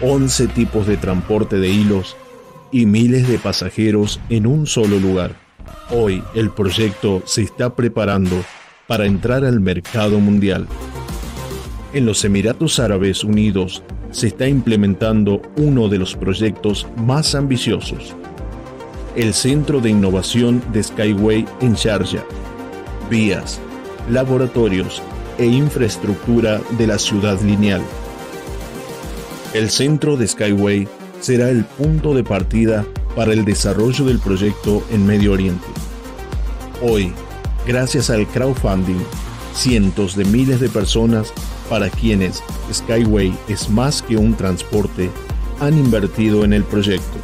11 tipos de transporte de hilos y miles de pasajeros en un solo lugar. Hoy el proyecto se está preparando para entrar al mercado mundial. En los Emiratos Árabes Unidos se está implementando uno de los proyectos más ambiciosos, el Centro de Innovación de Skyway en Sharjah. Vías, laboratorios e infraestructura de la ciudad lineal. El centro de Skyway será el punto de partida para el desarrollo del proyecto en Medio Oriente. Hoy, gracias al crowdfunding, cientos de miles de personas para quienes Skyway es más que un transporte han invertido en el proyecto.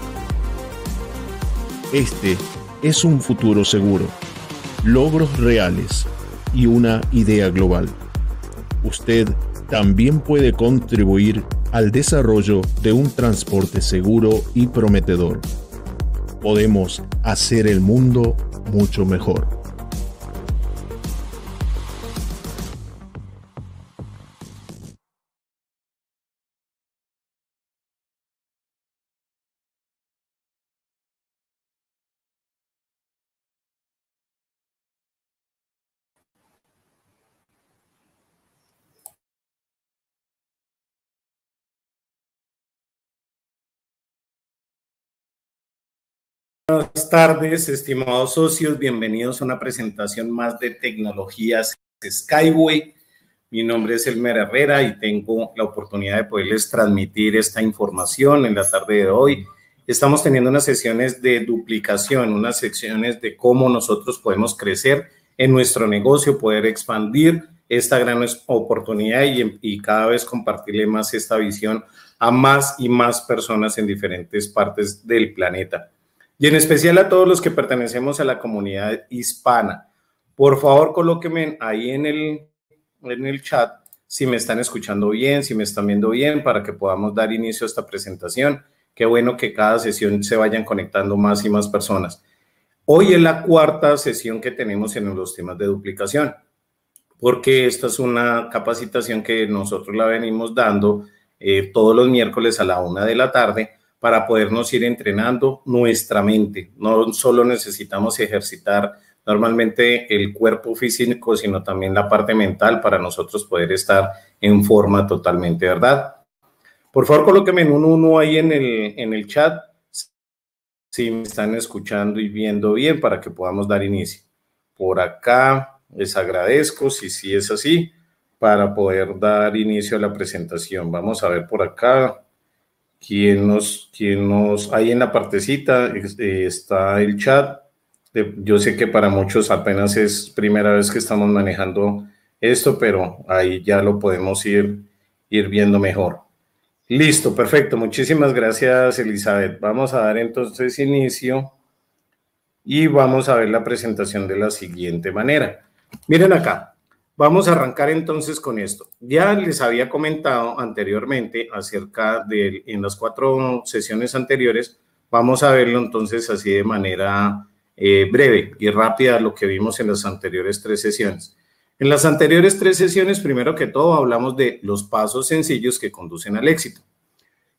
Este es un futuro seguro, logros reales y una idea global. Usted también puede contribuir al desarrollo de un transporte seguro y prometedor. Podemos hacer el mundo mucho mejor. Buenas tardes, estimados socios. Bienvenidos a una presentación más de tecnologías Skyway. Mi nombre es Elmer Herrera y tengo la oportunidad de poderles transmitir esta información en la tarde de hoy. Estamos teniendo unas sesiones de duplicación, unas sesiones de cómo nosotros podemos crecer en nuestro negocio, poder expandir esta gran oportunidad y, y cada vez compartirle más esta visión a más y más personas en diferentes partes del planeta y en especial a todos los que pertenecemos a la comunidad hispana. Por favor, colóquenme ahí en el, en el chat si me están escuchando bien, si me están viendo bien, para que podamos dar inicio a esta presentación. Qué bueno que cada sesión se vayan conectando más y más personas. Hoy es la cuarta sesión que tenemos en los temas de duplicación, porque esta es una capacitación que nosotros la venimos dando eh, todos los miércoles a la una de la tarde para podernos ir entrenando nuestra mente. No solo necesitamos ejercitar normalmente el cuerpo físico, sino también la parte mental para nosotros poder estar en forma totalmente, ¿verdad? Por favor, colóquenme en un uno ahí en el, en el chat si me están escuchando y viendo bien para que podamos dar inicio. Por acá les agradezco si si es así para poder dar inicio a la presentación. Vamos a ver por acá. Quién nos, quien nos ahí en la partecita eh, está el chat. Yo sé que para muchos apenas es primera vez que estamos manejando esto, pero ahí ya lo podemos ir, ir viendo mejor. Listo, perfecto. Muchísimas gracias, Elizabeth. Vamos a dar entonces inicio y vamos a ver la presentación de la siguiente manera. Miren acá, Vamos a arrancar entonces con esto. Ya les había comentado anteriormente acerca de, en las cuatro sesiones anteriores, vamos a verlo entonces así de manera eh, breve y rápida lo que vimos en las anteriores tres sesiones. En las anteriores tres sesiones, primero que todo, hablamos de los pasos sencillos que conducen al éxito.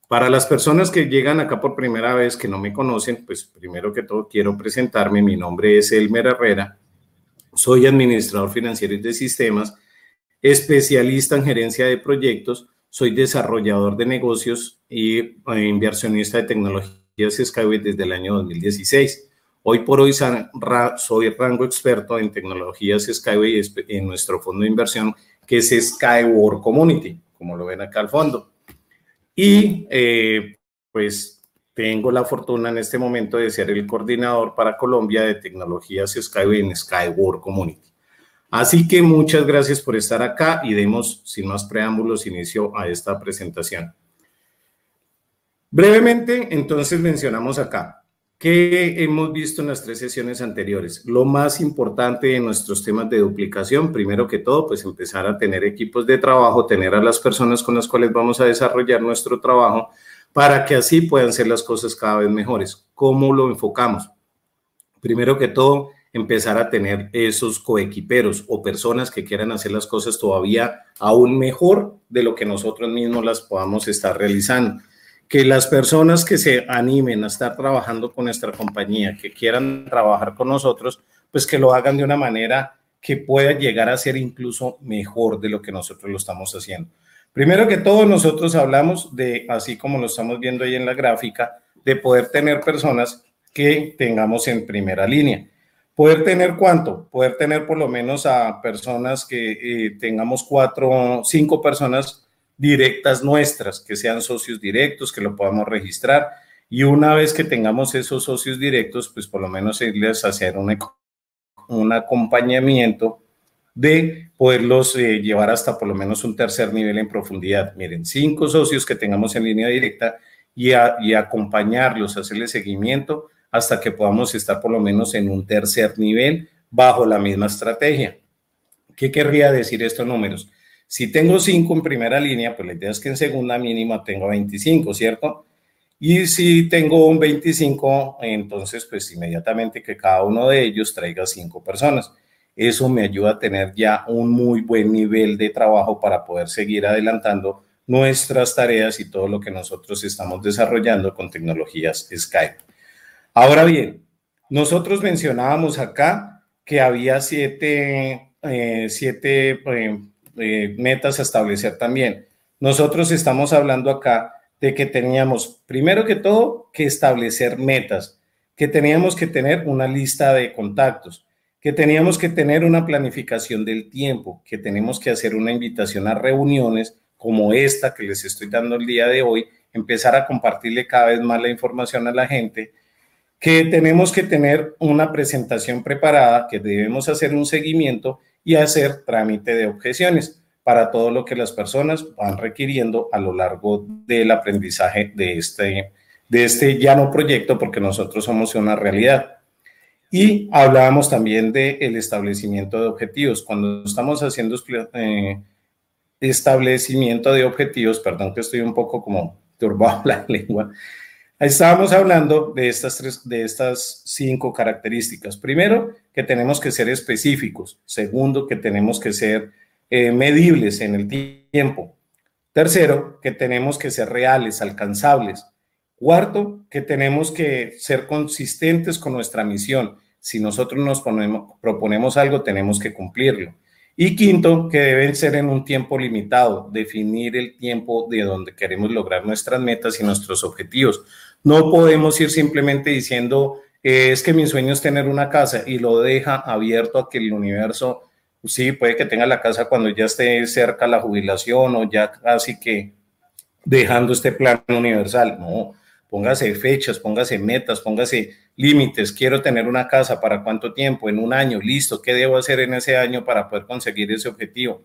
Para las personas que llegan acá por primera vez, que no me conocen, pues primero que todo quiero presentarme. Mi nombre es Elmer Herrera soy administrador financiero y de sistemas, especialista en gerencia de proyectos, soy desarrollador de negocios y eh, inversionista de tecnologías Skyway desde el año 2016. Hoy por hoy soy rango experto en tecnologías Skyway en nuestro fondo de inversión que es Skyward Community, como lo ven acá al fondo. Y eh, pues tengo la fortuna en este momento de ser el coordinador para Colombia de tecnologías Skyway en Skyward Community. Así que muchas gracias por estar acá y demos, sin más preámbulos, inicio a esta presentación. Brevemente, entonces mencionamos acá que hemos visto en las tres sesiones anteriores. Lo más importante en nuestros temas de duplicación, primero que todo, pues empezar a tener equipos de trabajo, tener a las personas con las cuales vamos a desarrollar nuestro trabajo para que así puedan ser las cosas cada vez mejores. ¿Cómo lo enfocamos? Primero que todo, empezar a tener esos coequiperos o personas que quieran hacer las cosas todavía aún mejor de lo que nosotros mismos las podamos estar realizando. Que las personas que se animen a estar trabajando con nuestra compañía, que quieran trabajar con nosotros, pues que lo hagan de una manera que pueda llegar a ser incluso mejor de lo que nosotros lo estamos haciendo. Primero que todo, nosotros hablamos de, así como lo estamos viendo ahí en la gráfica, de poder tener personas que tengamos en primera línea. Poder tener cuánto? Poder tener por lo menos a personas que eh, tengamos cuatro, o cinco personas directas nuestras, que sean socios directos, que lo podamos registrar. Y una vez que tengamos esos socios directos, pues por lo menos irles a hacer un, un acompañamiento de poderlos eh, llevar hasta por lo menos un tercer nivel en profundidad. Miren, cinco socios que tengamos en línea directa y, acompañarlos, hacerles seguimiento hasta que podamos estar por lo menos en un tercer nivel bajo la misma estrategia. ¿Qué querría decir estos números? Si tengo cinco en primera línea, pues la idea es que en segunda mínima tengo 25, ¿cierto? Y si tengo un 25, entonces pues inmediatamente que cada uno de ellos traiga cinco personas eso me ayuda a tener ya un muy buen nivel de trabajo para poder seguir adelantando nuestras tareas y todo lo que nosotros estamos desarrollando con tecnologías Skype. Ahora bien, nosotros mencionábamos acá que había siete, eh, eh, eh, metas a establecer también. Nosotros estamos hablando acá de que teníamos, primero que todo, que establecer metas, que teníamos que tener una lista de contactos, que teníamos que tener una planificación del tiempo, que tenemos que hacer una invitación a reuniones como esta que les estoy dando el día de hoy, empezar a compartirle cada vez más la información a la gente, que tenemos que tener una presentación preparada, que debemos hacer un seguimiento y hacer trámite de objeciones para todo lo que las personas van requiriendo a lo largo del aprendizaje de este, de este ya proyecto, porque nosotros somos una realidad. Y hablábamos también del de establecimiento de objetivos. Cuando estamos haciendo eh, establecimiento de objetivos, perdón que estoy un poco como turbado la lengua, estábamos hablando de estas, tres, de estas cinco características. Primero, que tenemos que ser específicos. Segundo, que tenemos que ser eh, medibles en el tiempo. Tercero, que tenemos que ser reales, alcanzables. Cuarto, que tenemos que ser consistentes con nuestra misión. Si nosotros nos ponemos, proponemos algo, tenemos que cumplirlo. Y quinto, que deben ser en un tiempo limitado, definir el tiempo de donde queremos lograr nuestras metas y nuestros objetivos. No podemos ir simplemente diciendo, eh, es que mi sueño es tener una casa y lo deja abierto a que el universo, sí, puede que tenga la casa cuando ya esté cerca la jubilación o ya casi que dejando este plan universal. No, póngase fechas, póngase metas, póngase límites, quiero tener una casa, ¿para cuánto tiempo? En un año, listo, ¿qué debo hacer en ese año para poder conseguir ese objetivo?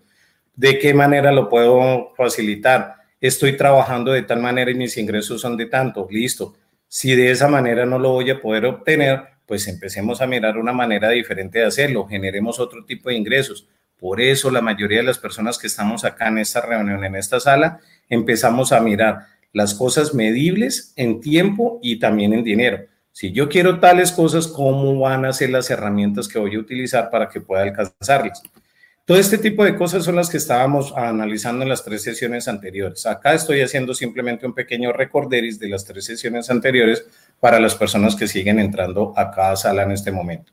¿De qué manera lo puedo facilitar? Estoy trabajando de tal manera y mis ingresos son de tanto, listo. Si de esa manera no lo voy a poder obtener, pues empecemos a mirar una manera diferente de hacerlo, generemos otro tipo de ingresos. Por eso la mayoría de las personas que estamos acá en esta reunión, en esta sala, empezamos a mirar las cosas medibles en tiempo y también en dinero. Si yo quiero tales cosas, ¿cómo van a ser las herramientas que voy a utilizar para que pueda alcanzarlas? Todo este tipo de cosas son las que estábamos analizando en las tres sesiones anteriores. Acá estoy haciendo simplemente un pequeño recorderis de las tres sesiones anteriores para las personas que siguen entrando a cada sala en este momento.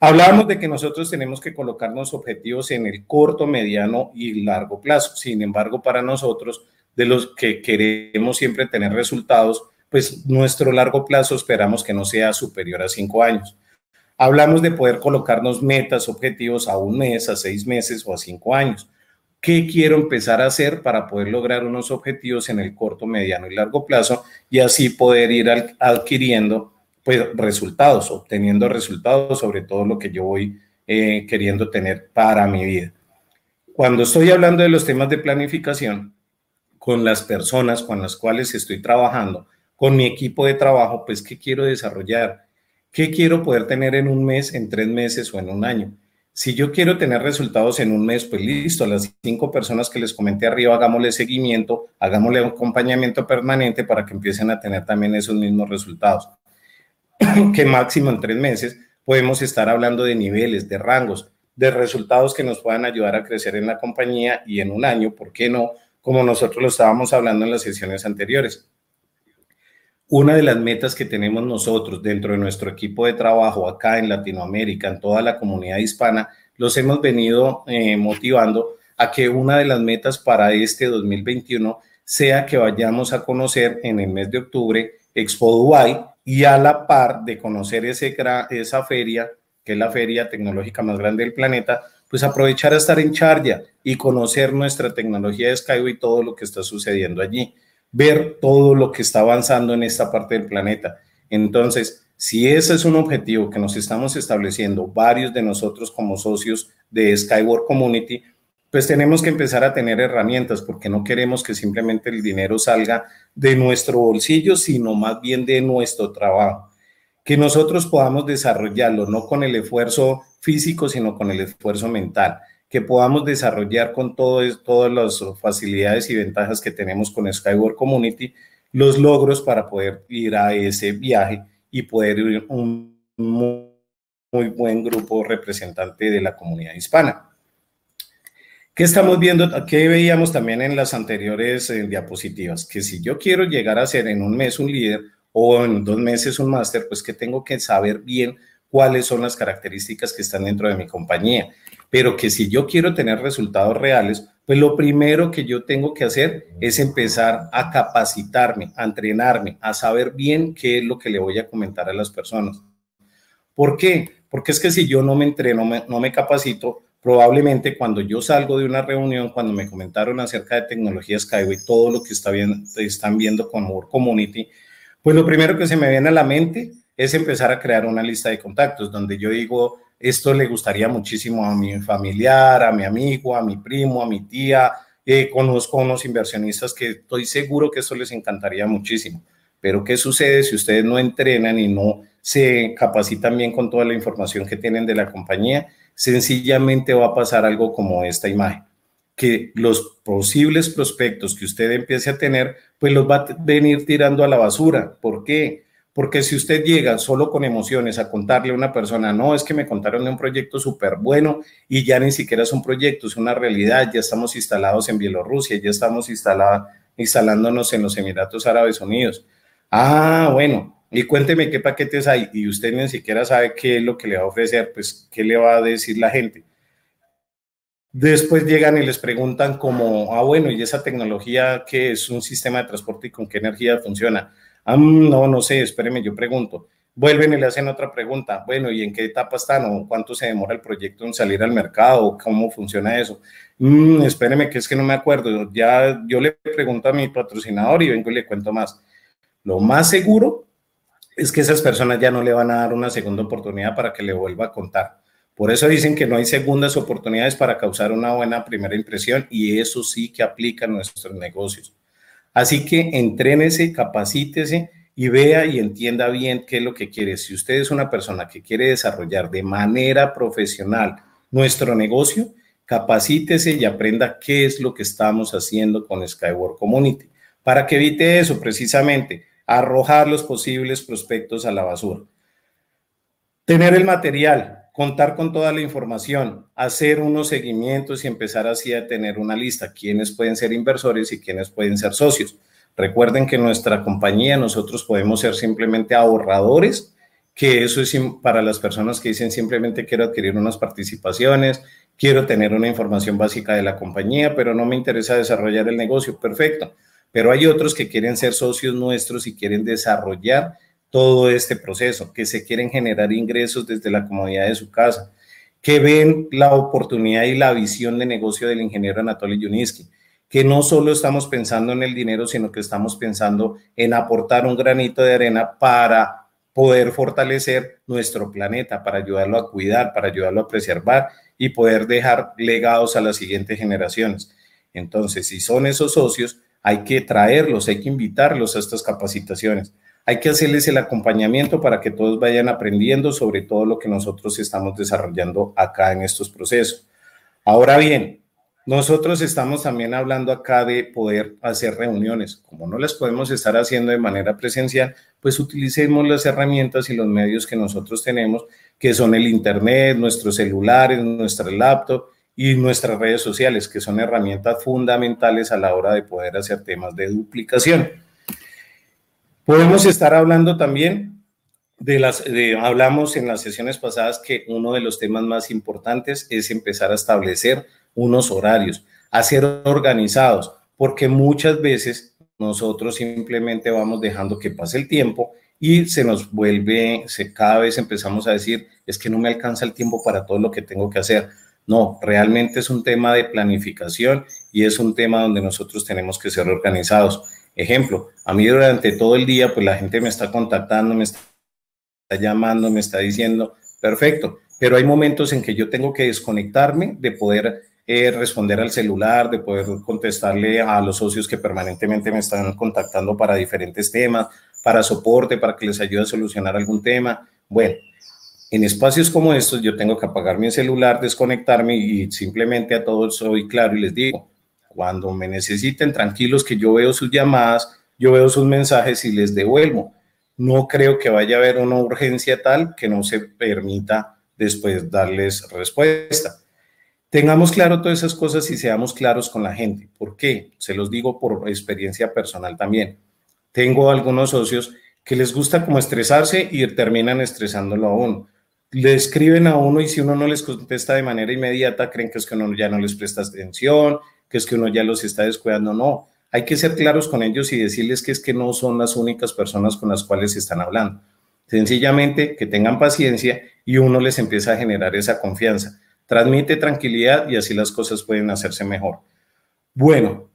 Hablábamos de que nosotros tenemos que colocarnos objetivos en el corto, mediano y largo plazo. Sin embargo, para nosotros de los que queremos siempre tener resultados, pues nuestro largo plazo esperamos que no sea superior a cinco años. Hablamos de poder colocarnos metas, objetivos a un mes, a seis meses o a cinco años. ¿Qué quiero empezar a hacer para poder lograr unos objetivos en el corto, mediano y largo plazo y así poder ir adquiriendo pues, resultados, obteniendo resultados sobre todo lo que yo voy eh, queriendo tener para mi vida? Cuando estoy hablando de los temas de planificación, con las personas con las cuales estoy trabajando, con mi equipo de trabajo, pues qué quiero desarrollar, qué quiero poder tener en un mes, en tres meses o en un año. Si yo quiero tener resultados en un mes, pues listo, las cinco personas que les comenté arriba, hagámosle seguimiento, hagámosle acompañamiento permanente para que empiecen a tener también esos mismos resultados. que máximo en tres meses podemos estar hablando de niveles, de rangos, de resultados que nos puedan ayudar a crecer en la compañía y en un año, ¿por qué no? como nosotros lo estábamos hablando en las sesiones anteriores. Una de las metas que tenemos nosotros dentro de nuestro equipo de trabajo acá en Latinoamérica, en toda la comunidad hispana, los hemos venido eh, motivando a que una de las metas para este 2021 sea que vayamos a conocer en el mes de octubre Expo Dubai y a la par de conocer esa feria, que es la feria tecnológica más grande del planeta, pues aprovechar a estar en charla y conocer nuestra tecnología de Skyway y todo lo que está sucediendo allí, ver todo lo que está avanzando en esta parte del planeta. Entonces, si ese es un objetivo que nos estamos estableciendo varios de nosotros como socios de Skyward Community, pues tenemos que empezar a tener herramientas porque no queremos que simplemente el dinero salga de nuestro bolsillo, sino más bien de nuestro trabajo. Que nosotros podamos desarrollarlo, no con el esfuerzo físico, sino con el esfuerzo mental, que podamos desarrollar con todas las facilidades y ventajas que tenemos con Skyward Community los logros para poder ir a ese viaje y poder un muy, buen grupo representante de la comunidad hispana. ¿Qué estamos viendo? ¿Qué veíamos también en las anteriores eh, diapositivas? Que si yo quiero llegar a ser en un mes un líder o en dos meses un máster, pues que tengo que saber bien cuáles son las características que están dentro de mi compañía, pero que si yo quiero tener resultados reales, pues lo primero que yo tengo que hacer es empezar a capacitarme, a entrenarme, a saber bien qué es lo que le voy a comentar a las personas. ¿Por qué? Porque es que si yo no me entreno, no me capacito, probablemente cuando yo salgo de una reunión, cuando me comentaron acerca de tecnologías y todo lo que está están viendo con Word Community, pues lo primero que se me viene a la mente es empezar a crear una lista de contactos donde yo digo, esto le gustaría muchísimo a mi familiar, a mi amigo, a mi primo, a mi tía. Eh, conozco a unos inversionistas que estoy seguro que esto les encantaría muchísimo. Pero ¿qué sucede si ustedes no entrenan y no se capacitan bien con toda la información que tienen de la compañía? Sencillamente va a pasar algo como esta imagen que los posibles prospectos que usted empiece a tener, pues los va a venir tirando a la basura. ¿Por qué? Porque si usted llega solo con emociones a contarle a una persona, no, es que me contaron de un proyecto súper bueno y ya ni siquiera es un proyecto, es una realidad, ya estamos instalados en Bielorrusia, ya estamos instalándonos en los Emiratos Árabes Unidos. Ah, bueno, y cuénteme qué paquetes hay y usted ni siquiera sabe qué es lo que le va a ofrecer, pues qué le va a decir la gente. Después llegan y les preguntan como, ah, bueno, ¿y esa tecnología qué es un sistema de transporte y con qué energía funciona? Ah, mm, no, no sé, espéreme, yo pregunto. Vuelven y le hacen otra pregunta. Bueno, ¿y en qué etapa están? ¿O cuánto se demora el proyecto en salir al mercado? ¿Cómo funciona eso? Mm, espéreme, que es que no me acuerdo. Ya yo le pregunto a mi patrocinador y vengo y le cuento más. Lo más seguro es que esas personas ya no le van a dar una segunda oportunidad para que le vuelva a contar. Por eso dicen que no hay segundas oportunidades para causar una buena primera impresión y eso sí que aplica a nuestros negocios. Así que entrénese, capacítese y vea y entienda bien qué es lo que quiere. Si usted es una persona que quiere desarrollar de manera profesional nuestro negocio, capacítese y aprenda qué es lo que estamos haciendo con Skyward Community para que evite eso precisamente, arrojar los posibles prospectos a la basura. Tener el material, contar con toda la información, hacer unos seguimientos y empezar así a tener una lista, quiénes pueden ser inversores y quiénes pueden ser socios. Recuerden que nuestra compañía nosotros podemos ser simplemente ahorradores, que eso es para las personas que dicen simplemente quiero adquirir unas participaciones, quiero tener una información básica de la compañía, pero no me interesa desarrollar el negocio, perfecto. Pero hay otros que quieren ser socios nuestros y quieren desarrollar todo este proceso, que se quieren generar ingresos desde la comodidad de su casa, que ven la oportunidad y la visión de negocio del ingeniero Anatoly Yuniski, que no solo estamos pensando en el dinero, sino que estamos pensando en aportar un granito de arena para poder fortalecer nuestro planeta, para ayudarlo a cuidar, para ayudarlo a preservar y poder dejar legados a las siguientes generaciones. Entonces, si son esos socios, hay que traerlos, hay que invitarlos a estas capacitaciones. Hay que hacerles el acompañamiento para que todos vayan aprendiendo sobre todo lo que nosotros estamos desarrollando acá en estos procesos. Ahora bien, nosotros estamos también hablando acá de poder hacer reuniones. Como no las podemos estar haciendo de manera presencial, pues utilicemos las herramientas y los medios que nosotros tenemos, que son el Internet, nuestros celulares, nuestro laptop y nuestras redes sociales, que son herramientas fundamentales a la hora de poder hacer temas de duplicación. Podemos estar hablando también de las, hablamos en las sesiones pasadas que uno de los temas más importantes es empezar a establecer unos horarios, a ser organizados, porque muchas veces nosotros simplemente vamos dejando que pase el tiempo y se nos vuelve, se, cada vez empezamos a decir, es que no me alcanza el tiempo para todo lo que tengo que hacer. No, realmente es un tema de planificación y es un tema donde nosotros tenemos que ser organizados. Ejemplo, a mí durante todo el día, pues la gente me está contactando, me está llamando, me está diciendo, perfecto, pero hay momentos en que yo tengo que desconectarme de poder eh, responder al celular, de poder contestarle a los socios que permanentemente me están contactando para diferentes temas, para soporte, para que les ayude a solucionar algún tema. Bueno, en espacios como estos yo tengo que apagar mi celular, desconectarme y simplemente a todos soy claro y les digo, cuando me necesiten, tranquilos que yo veo sus llamadas, yo veo sus mensajes y les devuelvo. No creo que vaya a haber una urgencia tal que no se permita después darles respuesta. Tengamos claro todas esas cosas y seamos claros con la gente. ¿Por qué? Se los digo por experiencia personal también. Tengo algunos socios que les gusta como estresarse y terminan estresándolo a uno. Le escriben a uno y si uno no les contesta de manera inmediata, creen que es que uno ya no les presta atención, que es que uno ya los está descuidando, no. Hay que ser claros con ellos y decirles que es que no son las únicas personas con las cuales están hablando. Sencillamente que tengan paciencia y uno les empieza a generar esa confianza. Transmite tranquilidad y así las cosas pueden hacerse mejor. Bueno,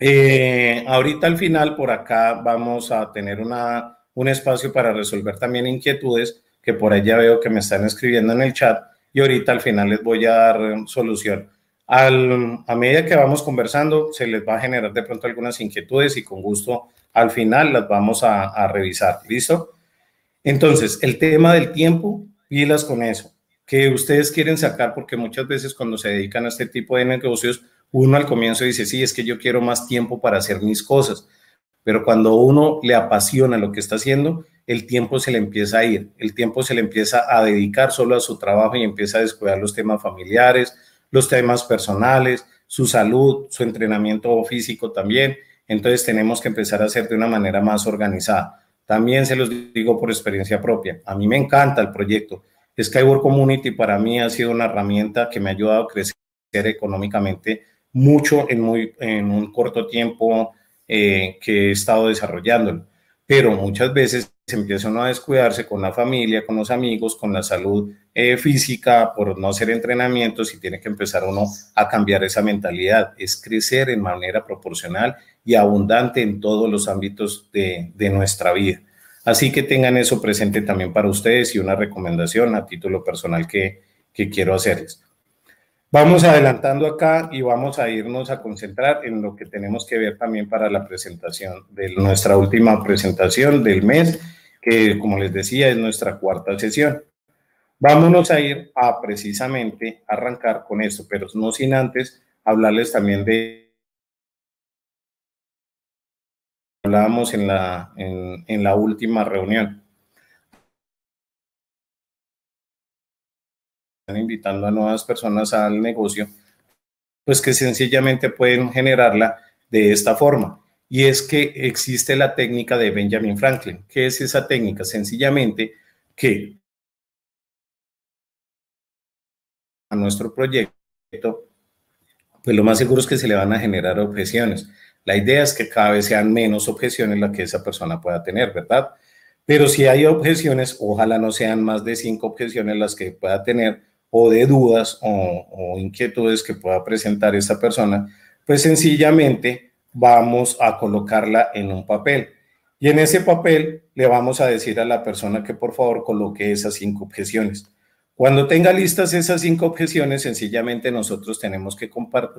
eh, ahorita al final por acá vamos a tener una, un espacio para resolver también inquietudes que por allá veo que me están escribiendo en el chat y ahorita al final les voy a dar solución a medida que vamos conversando, se les va a generar de pronto algunas inquietudes y con gusto al final las vamos a, revisar. ¿Listo? Entonces, el tema del tiempo, pilas con eso, que ustedes quieren sacar, porque muchas veces cuando se dedican a este tipo de negocios, uno al comienzo dice, sí, es que yo quiero más tiempo para hacer mis cosas, pero cuando uno le apasiona lo que está haciendo, el tiempo se le empieza a ir, el tiempo se le empieza a dedicar solo a su trabajo y empieza a descuidar los temas familiares, los temas personales, su salud, su entrenamiento físico también. Entonces tenemos que empezar a hacer de una manera más organizada. También se los digo por experiencia propia. A mí me encanta el proyecto. Skyward Community para mí ha sido una herramienta que me ha ayudado a crecer económicamente mucho en, muy, en un corto tiempo eh, que he estado desarrollándolo pero muchas veces se empieza uno a descuidarse con la familia, con los amigos, con la salud eh, física, por no hacer entrenamientos y tiene que empezar uno a cambiar esa mentalidad. Es crecer en manera proporcional y abundante en todos los ámbitos de, nuestra vida. Así que tengan eso presente también para ustedes y una recomendación a título personal que, que quiero hacerles. Vamos adelantando acá y vamos a irnos a concentrar en lo que tenemos que ver también para la presentación de nuestra última presentación del mes, que como les decía es nuestra cuarta sesión. Vámonos a ir a precisamente arrancar con esto, pero no sin antes hablarles también de... Hablábamos en la, en, en la última reunión. invitando a nuevas personas al negocio, pues que sencillamente pueden generarla de esta forma. Y es que existe la técnica de Benjamin Franklin. ¿Qué es esa técnica? Sencillamente que a nuestro proyecto, pues lo más seguro es que se le van a generar objeciones. La idea es que cada vez sean menos objeciones las que esa persona pueda tener, ¿verdad? Pero si hay objeciones, ojalá no sean más de cinco objeciones las que pueda tener, o de dudas o, inquietudes que pueda presentar esa persona, pues sencillamente vamos a colocarla en un papel. Y en ese papel le vamos a decir a la persona que por favor coloque esas cinco objeciones. Cuando tenga listas esas cinco objeciones, sencillamente nosotros tenemos que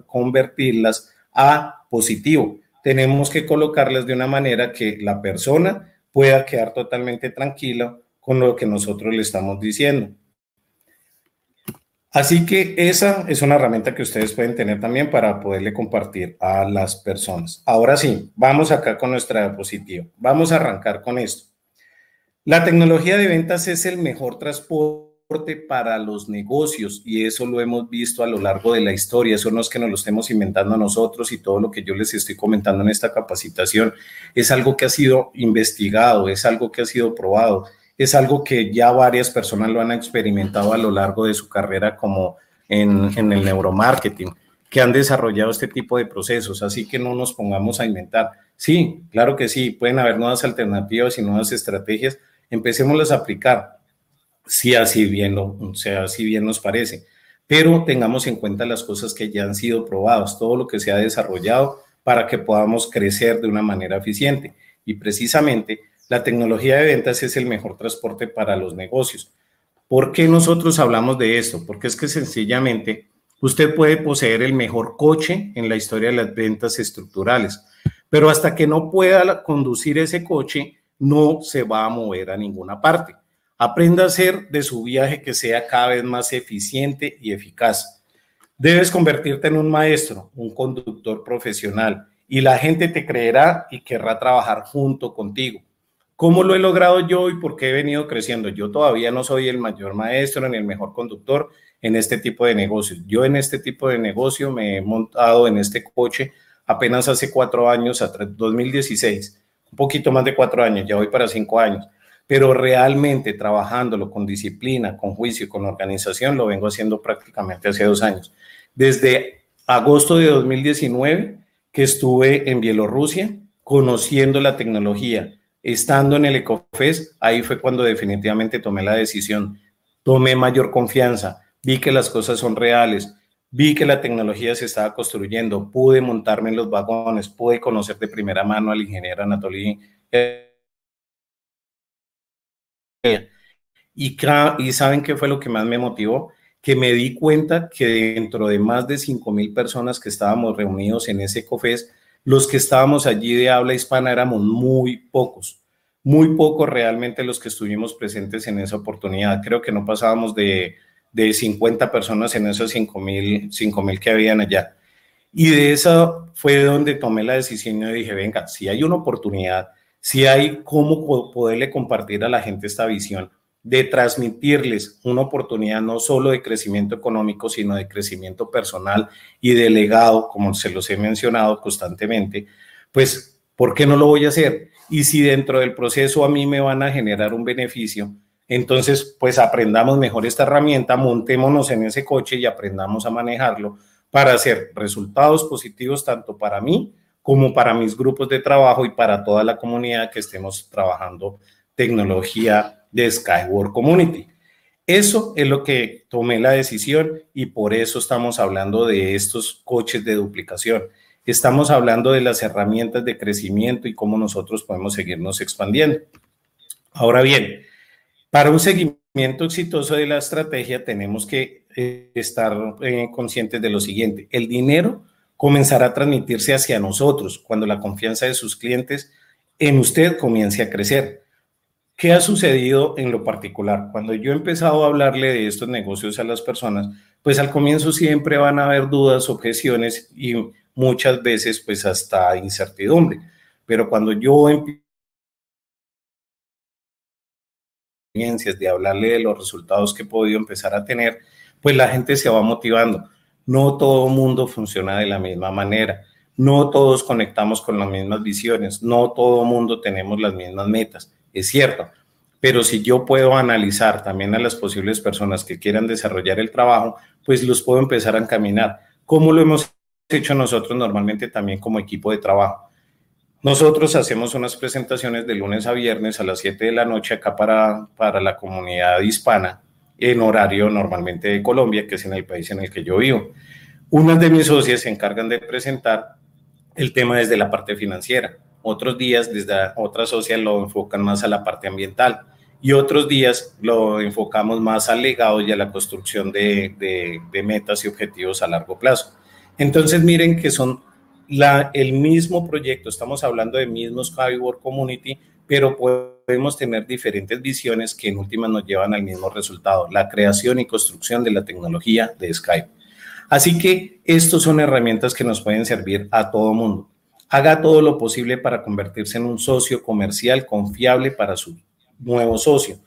convertirlas a positivo. Tenemos que colocarlas de una manera que la persona pueda quedar totalmente tranquila con lo que nosotros le estamos diciendo. Así que esa es una herramienta que ustedes pueden tener también para poderle compartir a las personas. Ahora sí, vamos acá con nuestra diapositiva. Vamos a arrancar con esto. La tecnología de ventas es el mejor transporte para los negocios y eso lo hemos visto a lo largo de la historia. Eso no es que nos lo estemos inventando nosotros y todo lo que yo les estoy comentando en esta capacitación es algo que ha sido investigado, es algo que ha sido probado es algo que ya varias personas lo han experimentado a lo largo de su carrera como en, el neuromarketing, que han desarrollado este tipo de procesos, así que no nos pongamos a inventar. Sí, claro que sí, pueden haber nuevas alternativas y nuevas estrategias, empecemos a aplicar, si así bien, sea, así bien nos parece, pero tengamos en cuenta las cosas que ya han sido probadas, todo lo que se ha desarrollado para que podamos crecer de una manera eficiente. Y precisamente la tecnología de ventas es el mejor transporte para los negocios. ¿Por qué nosotros hablamos de esto? Porque es que sencillamente usted puede poseer el mejor coche en la historia de las ventas estructurales, pero hasta que no pueda conducir ese coche, no se va a mover a ninguna parte. Aprenda a hacer de su viaje que sea cada vez más eficiente y eficaz. Debes convertirte en un maestro, un conductor profesional, y la gente te creerá y querrá trabajar junto contigo. ¿Cómo lo he logrado yo y por qué he venido creciendo? Yo todavía no soy el mayor maestro ni el mejor conductor en este tipo de negocios. Yo en este tipo de negocio me he montado en este coche apenas hace cuatro años, 2016, un poquito más de cuatro años, ya voy para cinco años, pero realmente trabajándolo con disciplina, con juicio, con organización, lo vengo haciendo prácticamente hace dos años. Desde agosto de 2019 que estuve en Bielorrusia conociendo la tecnología, Estando en el Ecofes, ahí fue cuando definitivamente tomé la decisión. Tomé mayor confianza, vi que las cosas son reales, vi que la tecnología se estaba construyendo, pude montarme en los vagones, pude conocer de primera mano al ingeniero Anatoly. Eh, y, saben qué fue lo que más me motivó? Que me di cuenta que dentro de más de mil personas que estábamos reunidos en ese ECOFES, los que estábamos allí de habla hispana éramos muy pocos, muy pocos realmente los que estuvimos presentes en esa oportunidad. Creo que no pasábamos de, de 50 personas en esos 5.000 mil que habían allá. Y de eso fue donde tomé la decisión y dije, venga, si hay una oportunidad, si hay cómo poderle compartir a la gente esta visión, de transmitirles una oportunidad no solo de crecimiento económico, sino de crecimiento personal y de legado, como se los he mencionado constantemente, pues, ¿por qué no lo voy a hacer? Y si dentro del proceso a mí me van a generar un beneficio, entonces, pues aprendamos mejor esta herramienta, montémonos en ese coche y aprendamos a manejarlo para hacer resultados positivos tanto para mí como para mis grupos de trabajo y para toda la comunidad que estemos trabajando tecnología de Skyward Community. Eso es lo que tomé la decisión y por eso estamos hablando de estos coches de duplicación. Estamos hablando de las herramientas de crecimiento y cómo nosotros podemos seguirnos expandiendo. Ahora bien, para un seguimiento exitoso de la estrategia tenemos que eh, estar eh, conscientes de lo siguiente. El dinero comenzará a transmitirse hacia nosotros cuando la confianza de sus clientes en usted comience a crecer. ¿Qué ha sucedido en lo particular? Cuando yo he empezado a hablarle de estos negocios a las personas, pues al comienzo siempre van a haber dudas, objeciones y muchas veces pues hasta incertidumbre. Pero cuando yo empiezo de hablarle de los resultados que he podido empezar a tener, pues la gente se va motivando. No todo mundo funciona de la misma manera, no todos conectamos con las mismas visiones, no todo mundo tenemos las mismas metas es cierto. Pero si yo puedo analizar también a las posibles personas que quieran desarrollar el trabajo, pues los puedo empezar a encaminar. como lo hemos hecho nosotros normalmente también como equipo de trabajo? Nosotros hacemos unas presentaciones de lunes a viernes a las 7 de la noche acá para, para la comunidad hispana en horario normalmente de Colombia, que es en el país en el que yo vivo. Unas de mis socias se encargan de presentar el tema desde la parte financiera otros días desde otras socias lo enfocan más a la parte ambiental y otros días lo enfocamos más al legado y a la construcción de, metas y objetivos a largo plazo. Entonces miren que son la, el mismo proyecto, estamos hablando de mismo Skyward Community, pero podemos tener diferentes visiones que en última nos llevan al mismo resultado, la creación y construcción de la tecnología de Skype. Así que estas son herramientas que nos pueden servir a todo mundo haga todo lo posible para convertirse en un socio comercial confiable para su nuevo socio.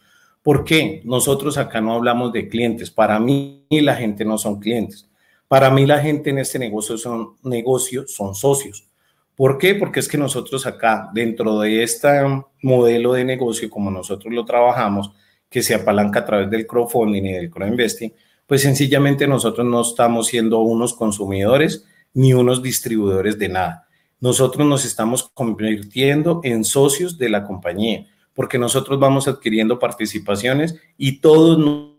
¿Por qué? Nosotros acá no hablamos de clientes. Para mí la gente no son clientes. Para mí la gente en este negocio son, negocios son socios. ¿Por qué? Porque es que nosotros acá, dentro de este modelo de negocio, como nosotros lo trabajamos, que se apalanca a través del crowdfunding y del crowdinvesting, pues sencillamente nosotros no estamos siendo unos consumidores ni unos distribuidores de nada nosotros nos estamos convirtiendo en socios de la compañía, porque nosotros vamos adquiriendo participaciones y todos nos...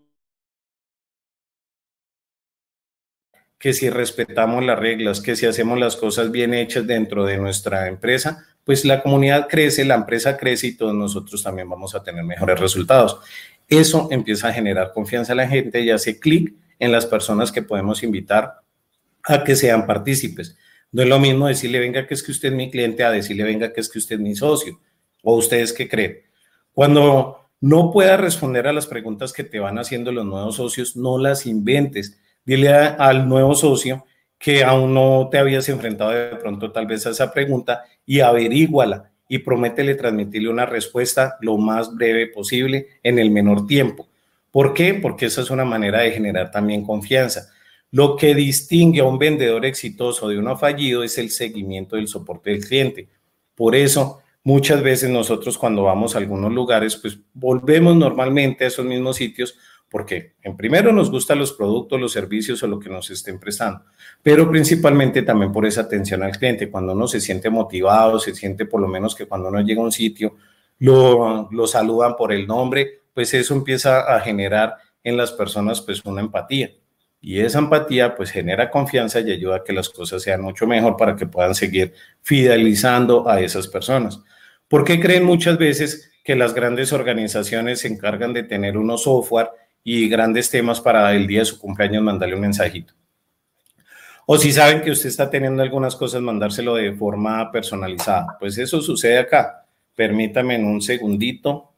que si respetamos las reglas, que si hacemos las cosas bien hechas dentro de nuestra empresa, pues la comunidad crece, la empresa crece y todos nosotros también vamos a tener mejores resultados. Eso empieza a generar confianza a la gente y hace clic en las personas que podemos invitar a que sean partícipes. No es lo mismo decirle, venga, que es que usted es mi cliente, a decirle, venga, que es que usted es mi socio. ¿O ustedes qué creen? Cuando no pueda responder a las preguntas que te van haciendo los nuevos socios, no las inventes. Dile al nuevo socio que aún no te habías enfrentado de pronto tal vez a esa pregunta y averíguala y prométele transmitirle una respuesta lo más breve posible en el menor tiempo. ¿Por qué? Porque esa es una manera de generar también confianza. Lo que distingue a un vendedor exitoso de uno fallido es el seguimiento del soporte del cliente. Por eso, muchas veces nosotros cuando vamos a algunos lugares, pues volvemos normalmente a esos mismos sitios porque en primero nos gustan los productos, los servicios o lo que nos estén prestando, pero principalmente también por esa atención al cliente, cuando uno se siente motivado, se siente por lo menos que cuando uno llega a un sitio, lo, lo saludan por el nombre, pues eso empieza a generar en las personas pues una empatía. Y esa empatía pues genera confianza y ayuda a que las cosas sean mucho mejor para que puedan seguir fidelizando a esas personas. ¿Por qué creen muchas veces que las grandes organizaciones se encargan de tener unos software y grandes temas para el día de su cumpleaños mandarle un mensajito? O si saben que usted está teniendo algunas cosas, mandárselo de forma personalizada. Pues eso sucede acá. Permítame en un segundito.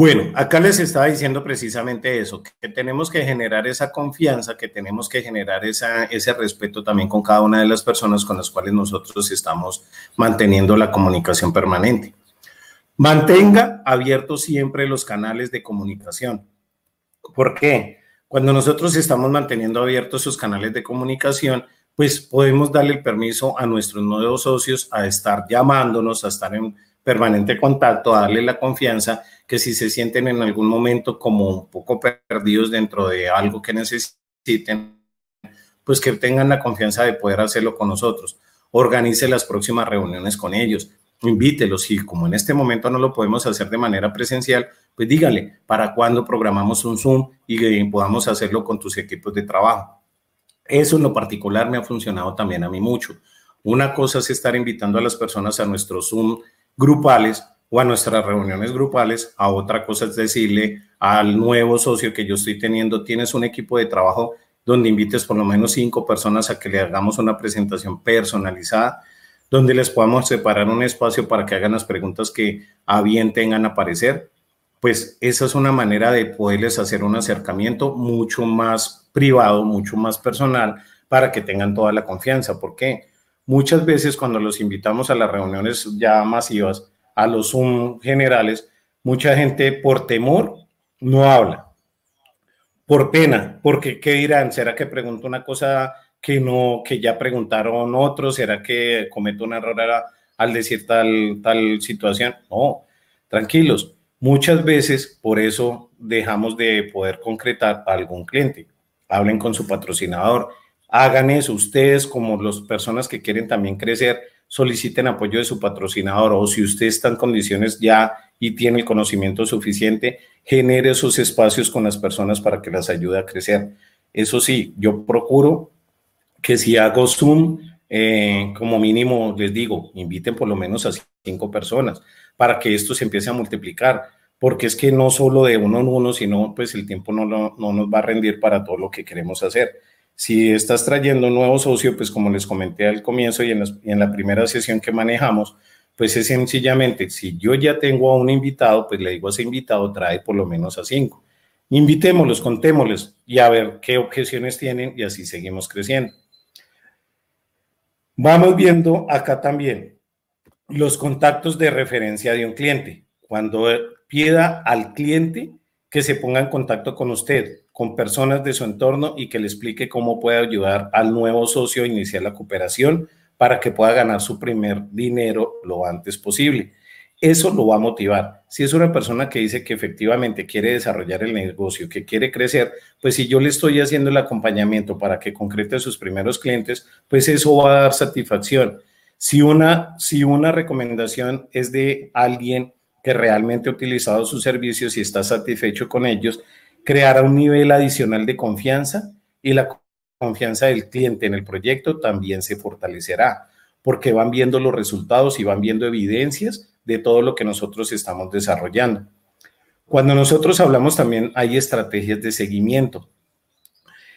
Bueno, acá les estaba diciendo precisamente eso, que tenemos que generar esa confianza, que tenemos que generar ese respeto también con cada una de las personas con las cuales nosotros estamos manteniendo la comunicación permanente. Mantenga abiertos siempre los canales de comunicación. ¿Por qué? Cuando nosotros estamos manteniendo abiertos sus canales de comunicación, pues podemos darle el permiso a nuestros nuevos socios a estar llamándonos, a estar en permanente contacto, a darle la confianza que si se sienten en algún momento como un poco perdidos dentro de algo que necesiten, pues que tengan la confianza de poder hacerlo con nosotros. Organice las próximas reuniones con ellos, invítelos y como en este momento no lo podemos hacer de manera presencial, pues dígale para cuándo programamos un Zoom y que podamos hacerlo con tus equipos de trabajo. Eso en lo particular me ha funcionado también a mí mucho. Una cosa es estar invitando a las personas a nuestros Zoom grupales, o a nuestras reuniones grupales, a otra cosa es decirle al nuevo socio que yo estoy teniendo, tienes un equipo de trabajo donde invites por lo menos cinco personas a que le hagamos una presentación personalizada, donde les podamos separar un espacio para que hagan las preguntas que a bien tengan aparecer. Pues esa es una manera de poderles hacer un acercamiento mucho más privado, mucho más personal, para que tengan toda la confianza. Porque muchas veces cuando los invitamos a las reuniones ya masivas, a los generales, mucha gente por temor no habla, por pena, porque ¿qué dirán? ¿Será que pregunto una cosa que no, que ya preguntaron otros? ¿Será que cometo un error al decir tal, tal situación? No, tranquilos. Muchas veces por eso dejamos de poder concretar a algún cliente. Hablen con su patrocinador, hagan eso ustedes como las personas que quieren también crecer soliciten apoyo de su patrocinador o si usted está en condiciones ya y tiene el conocimiento suficiente, genere sus espacios con las personas para que las ayude a crecer. Eso sí, yo procuro que si hago Zoom, eh, como mínimo les digo, inviten por lo menos a cinco personas para que esto se empiece a multiplicar, porque es que no solo de uno en uno, sino pues el tiempo no, no nos va a rendir para todo lo que queremos hacer. Si estás trayendo un nuevo socio, pues como les comenté al comienzo y en, la primera sesión que manejamos, pues es sencillamente, si yo ya tengo a un invitado, pues le digo a ese invitado, trae por lo menos a cinco. Invitémoslos, contémosles y a ver qué objeciones tienen y así seguimos creciendo. Vamos viendo acá también los contactos de referencia de un cliente. Cuando pida al cliente que se ponga en contacto con usted, con personas de su entorno y que le explique cómo puede ayudar al nuevo socio a iniciar la cooperación para que pueda ganar su primer dinero lo antes posible. Eso lo va a motivar. Si es una persona que dice que efectivamente quiere desarrollar el negocio, que quiere crecer, pues si yo le estoy haciendo el acompañamiento para que concrete sus primeros clientes, pues eso va a dar satisfacción. Si una, si una recomendación es de alguien que realmente ha utilizado sus servicios y está satisfecho con ellos, creará un nivel adicional de confianza y la confianza del cliente en el proyecto también se fortalecerá porque van viendo los resultados y van viendo evidencias de todo lo que nosotros estamos desarrollando. Cuando nosotros hablamos también hay estrategias de seguimiento.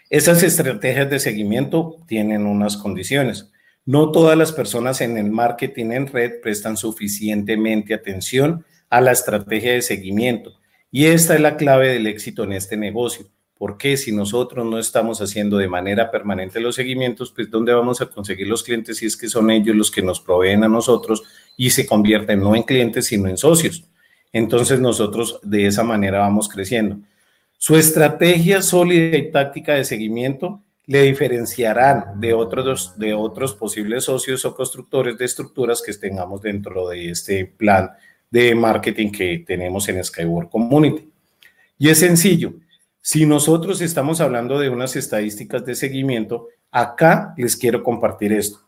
Esas estrategias de seguimiento tienen unas condiciones. No todas las personas en el marketing en red prestan suficientemente atención a la estrategia de seguimiento y esta es la clave del éxito en este negocio. Porque si nosotros no estamos haciendo de manera permanente los seguimientos, pues ¿dónde vamos a conseguir los clientes si es que son ellos los que nos proveen a nosotros y se convierten no en clientes, sino en socios? Entonces nosotros de esa manera vamos creciendo. Su estrategia sólida y táctica de seguimiento le diferenciarán de otros, de otros posibles socios o constructores de estructuras que tengamos dentro de este plan de marketing que tenemos en Skyward Community. Y es sencillo. Si nosotros estamos hablando de unas estadísticas de seguimiento, acá les quiero compartir esto.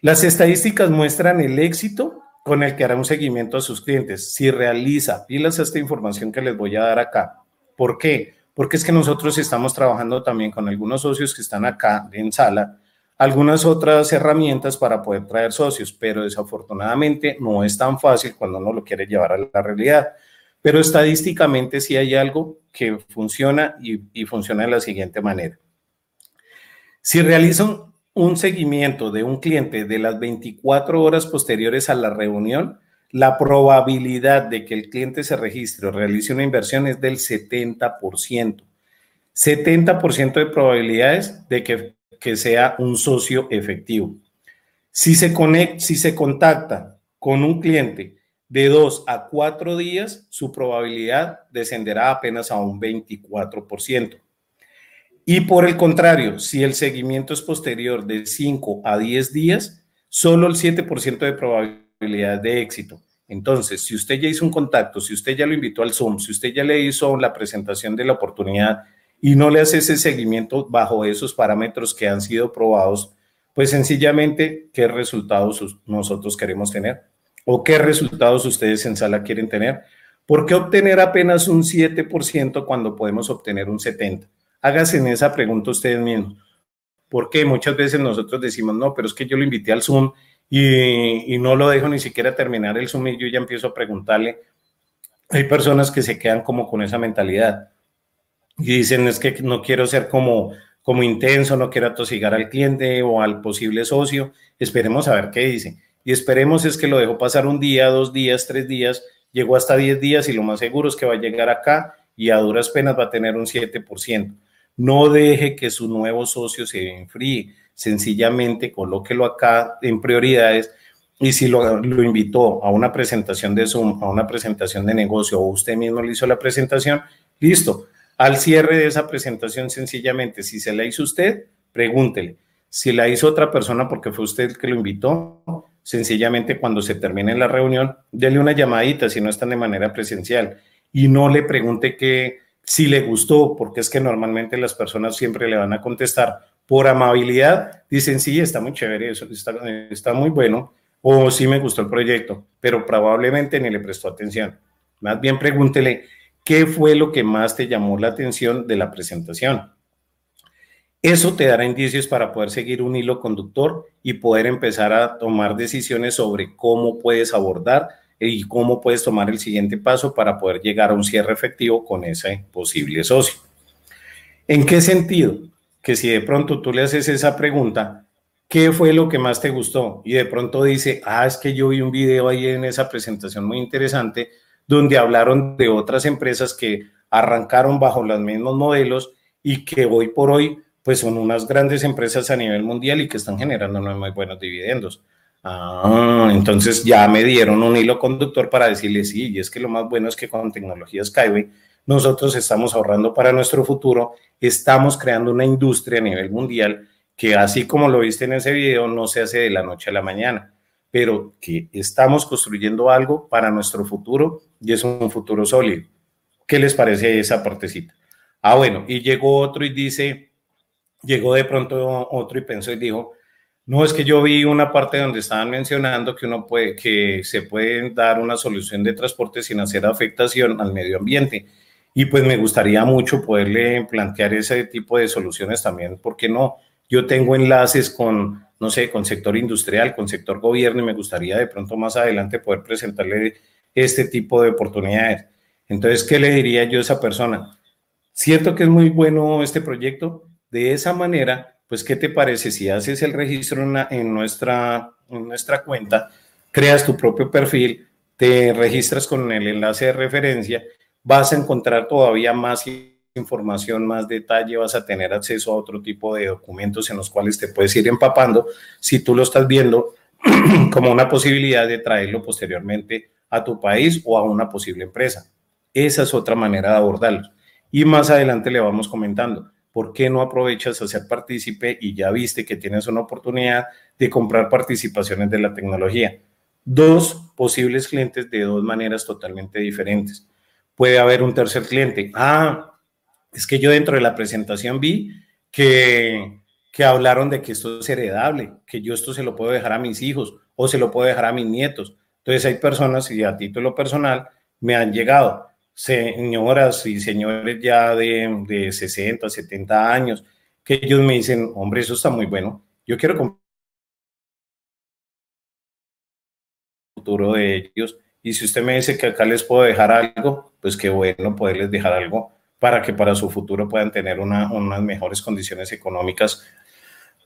Las estadísticas muestran el éxito con el que hará un seguimiento a sus clientes. Si realiza, pilas esta información que les voy a dar acá. ¿Por qué? Porque es que nosotros estamos trabajando también con algunos socios que están acá en sala algunas otras herramientas para poder traer socios, pero desafortunadamente no es tan fácil cuando uno lo quiere llevar a la realidad. Pero estadísticamente sí hay algo que funciona y, funciona de la siguiente manera. Si realizan un seguimiento de un cliente de las 24 horas posteriores a la reunión, la probabilidad de que el cliente se registre o realice una inversión es del 70%. 70% de probabilidades de que que sea un socio efectivo. Si se, conecta, si se contacta con un cliente de dos a cuatro días, su probabilidad descenderá apenas a un 24%. Y por el contrario, si el seguimiento es posterior de 5 a 10 días, solo el 7% de probabilidad de éxito. Entonces, si usted ya hizo un contacto, si usted ya lo invitó al Zoom, si usted ya le hizo la presentación de la oportunidad, y no le hace ese seguimiento bajo esos parámetros que han sido probados, pues sencillamente, ¿qué resultados nosotros queremos tener? ¿O qué resultados ustedes en sala quieren tener? ¿Por qué obtener apenas un 7% cuando podemos obtener un 70%? Háganse esa pregunta ustedes mismos. Porque muchas veces nosotros decimos, no, pero es que yo lo invité al Zoom y no lo dejo ni siquiera terminar el Zoom y yo ya empiezo a preguntarle. Hay personas que se quedan como con esa mentalidad y dicen es que no quiero ser como, como intenso, no quiero atosigar al cliente o al posible socio, esperemos a ver qué dice. Y esperemos es que lo dejo pasar un día, dos días, tres días, llegó hasta diez días y lo más seguro es que va a llegar acá y a duras penas va a tener un 7%. No deje que su nuevo socio se enfríe, sencillamente colóquelo acá en prioridades y si lo, lo, invitó a una presentación de Zoom, a una presentación de negocio o usted mismo le hizo la presentación, listo, al cierre de esa presentación, sencillamente, si se la hizo usted, pregúntele. Si la hizo otra persona porque fue usted el que lo invitó, sencillamente cuando se termine la reunión, déle una llamadita si no están de manera presencial y no le pregunte que si le gustó, porque es que normalmente las personas siempre le van a contestar por amabilidad, dicen, sí, está muy chévere eso, está, está muy bueno, o sí me gustó el proyecto, pero probablemente ni le prestó atención. Más bien pregúntele, ¿Qué fue lo que más te llamó la atención de la presentación? Eso te dará indicios para poder seguir un hilo conductor y poder empezar a tomar decisiones sobre cómo puedes abordar y cómo puedes tomar el siguiente paso para poder llegar a un cierre efectivo con ese posible socio. ¿En qué sentido? Que si de pronto tú le haces esa pregunta, ¿qué fue lo que más te gustó? Y de pronto dice, ah, es que yo vi un video ahí en esa presentación muy interesante donde hablaron de otras empresas que arrancaron bajo los mismos modelos y que hoy por hoy pues son unas grandes empresas a nivel mundial y que están generando muy buenos dividendos. Ah, entonces ya me dieron un hilo conductor para decirle sí, y es que lo más bueno es que con tecnología Skyway nosotros estamos ahorrando para nuestro futuro, estamos creando una industria a nivel mundial que así como lo viste en ese video no se hace de la noche a la mañana pero que estamos construyendo algo para nuestro futuro y es un futuro sólido. ¿Qué les parece esa partecita? Ah, bueno, y llegó otro y dice, llegó de pronto otro y pensó y dijo, no, es que yo vi una parte donde estaban mencionando que uno puede, que se puede dar una solución de transporte sin hacer afectación al medio ambiente. Y pues me gustaría mucho poderle plantear ese tipo de soluciones también, porque no, yo tengo enlaces con no sé, con sector industrial, con sector gobierno, y me gustaría de pronto más adelante poder presentarle este tipo de oportunidades. Entonces, ¿qué le diría yo a esa persona? ¿Cierto que es muy bueno este proyecto. De esa manera, pues, ¿qué te parece si haces el registro nuestra, en nuestra cuenta, creas tu propio perfil, te registras con el enlace de referencia, vas a encontrar todavía más información, más detalle, vas a tener acceso a otro tipo de documentos en los cuales te puedes ir empapando si tú lo estás viendo como una posibilidad de traerlo posteriormente a tu país o a una posible empresa. Esa es otra manera de abordarlo. Y más adelante le vamos comentando, ¿por qué no aprovechas a ser partícipe y ya viste que tienes una oportunidad de comprar participaciones de la tecnología? Dos posibles clientes de dos maneras totalmente diferentes. Puede haber un tercer cliente. Ah, es que yo dentro de la presentación vi que, que hablaron de que esto es heredable, que yo esto se lo puedo dejar a mis hijos o se lo puedo dejar a mis nietos. Entonces hay personas, y a título personal, me han llegado señoras y señores ya de, de 60, 70 años, que ellos me dicen, hombre, eso está muy bueno, yo quiero el futuro de ellos. Y si usted me dice que acá les puedo dejar algo, pues qué bueno poderles dejar algo para que para su futuro puedan tener unas mejores condiciones económicas.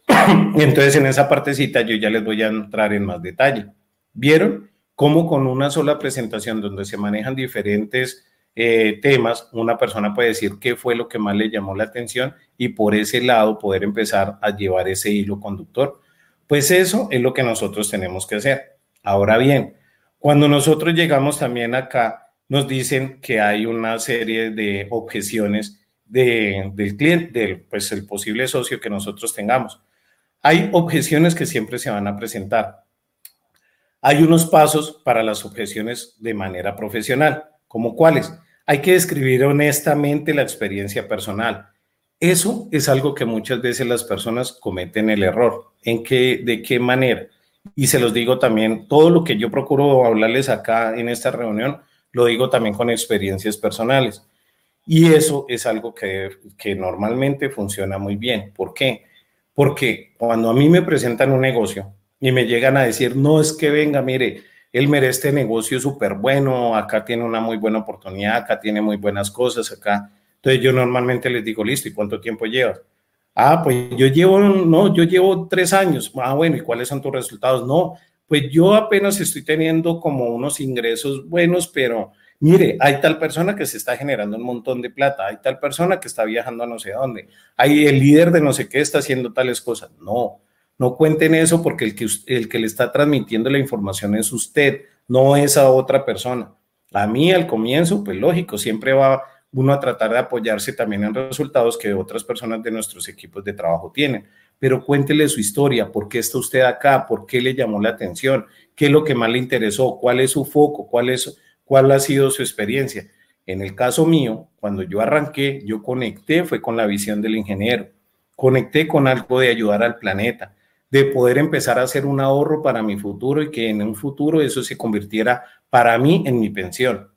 y Entonces, en esa partecita yo ya les voy a entrar en más detalle. ¿Vieron cómo con una sola presentación donde se manejan diferentes eh, temas, una persona puede decir qué fue lo que más le llamó la atención y por ese lado poder empezar a llevar ese hilo conductor? Pues eso es lo que nosotros tenemos que hacer. Ahora bien, cuando nosotros llegamos también acá, nos dicen que hay una serie de objeciones del cliente, del pues, el posible socio que nosotros tengamos. Hay objeciones que siempre se van a presentar. Hay unos pasos para las objeciones de manera profesional, como cuáles. Hay que describir honestamente la experiencia personal. Eso es algo que muchas veces las personas cometen el error. ¿En qué, de qué manera? Y se los digo también, todo lo que yo procuro hablarles acá en esta reunión lo digo también con experiencias personales. Y eso es algo que, que normalmente funciona muy bien. ¿Por qué? Porque cuando a mí me presentan un negocio y me llegan a decir, no es que venga, mire, él merece este negocio súper bueno, acá tiene una muy buena oportunidad, acá tiene muy buenas cosas, acá. Entonces yo normalmente les digo, listo, ¿y cuánto tiempo llevas? Ah, pues yo llevo, no, yo llevo tres años. Ah, bueno, ¿y cuáles son tus resultados? No, pues yo apenas estoy teniendo como unos ingresos buenos, pero mire, hay tal persona que se está generando un montón de plata, hay tal persona que está viajando a no sé dónde, hay el líder de no sé qué está haciendo tales cosas. No, no cuenten eso porque el que, el que le está transmitiendo la información es usted, no es otra persona. A mí al comienzo, pues lógico, siempre va uno a tratar de apoyarse también en resultados que otras personas de nuestros equipos de trabajo tienen pero cuéntele su historia, por qué está usted acá, por qué le llamó la atención, qué es lo que más le interesó, cuál es su foco, cuál, es, cuál ha sido su experiencia. En el caso mío, cuando yo arranqué, yo conecté, fue con la visión del ingeniero, conecté con algo de ayudar al planeta, de poder empezar a hacer un ahorro para mi futuro y que en un futuro eso se convirtiera para mí en mi pensión.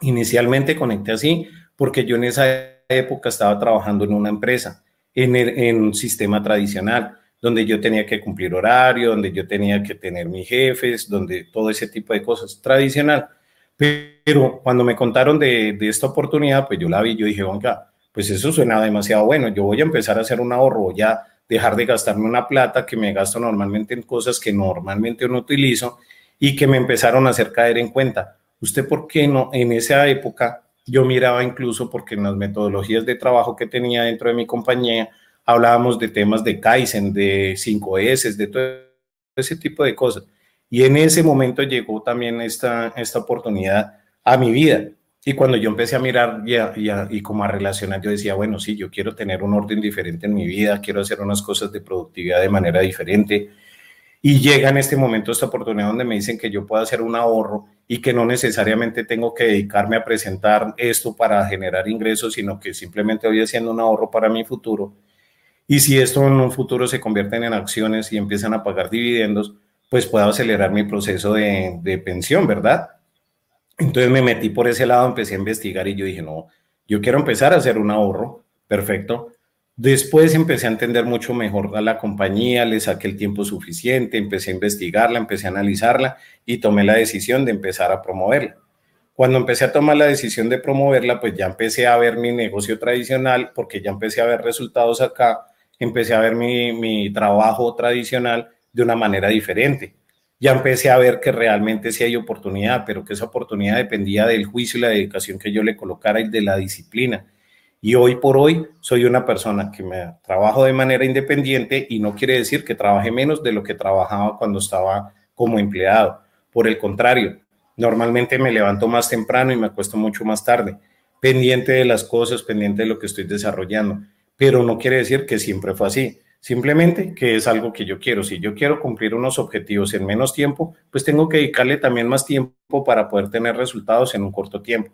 Inicialmente conecté así porque yo en esa época estaba trabajando en una empresa en, un sistema tradicional, donde yo tenía que cumplir horario, donde yo tenía que tener mis jefes, donde todo ese tipo de cosas tradicional. Pero cuando me contaron de, esta oportunidad, pues yo la vi, yo dije, venga, pues eso suena demasiado bueno, yo voy a empezar a hacer un ahorro, ya dejar de gastarme una plata que me gasto normalmente en cosas que normalmente no utilizo y que me empezaron a hacer caer en cuenta. ¿Usted por qué no en esa época yo miraba incluso porque en las metodologías de trabajo que tenía dentro de mi compañía hablábamos de temas de Kaizen, de 5S, de todo ese tipo de cosas. Y en ese momento llegó también esta, esta oportunidad a mi vida. Y cuando yo empecé a mirar y, y, y, como a relacionar, yo decía, bueno, sí, yo quiero tener un orden diferente en mi vida, quiero hacer unas cosas de productividad de manera diferente, y llega en este momento esta oportunidad donde me dicen que yo puedo hacer un ahorro y que no necesariamente tengo que dedicarme a presentar esto para generar ingresos, sino que simplemente voy haciendo un ahorro para mi futuro. Y si esto en un futuro se convierte en acciones y empiezan a pagar dividendos, pues puedo acelerar mi proceso de, de pensión, ¿verdad? Entonces me metí por ese lado, empecé a investigar y yo dije, no, yo quiero empezar a hacer un ahorro, perfecto, Después empecé a entender mucho mejor a la compañía, le saqué el tiempo suficiente, empecé a investigarla, empecé a analizarla y tomé la decisión de empezar a promoverla. Cuando empecé a tomar la decisión de promoverla, pues ya empecé a ver mi negocio tradicional, porque ya empecé a ver resultados acá, empecé a ver mi, trabajo tradicional de una manera diferente. Ya empecé a ver que realmente sí hay oportunidad, pero que esa oportunidad dependía del juicio y la dedicación que yo le colocara y de la disciplina y hoy por hoy soy una persona que me trabajo de manera independiente y no quiere decir que trabaje menos de lo que trabajaba cuando estaba como empleado. Por el contrario, normalmente me levanto más temprano y me acuesto mucho más tarde, pendiente de las cosas, pendiente de lo que estoy desarrollando. Pero no quiere decir que siempre fue así. Simplemente que es algo que yo quiero. Si yo quiero cumplir unos objetivos en menos tiempo, pues tengo que dedicarle también más tiempo para poder tener resultados en un corto tiempo.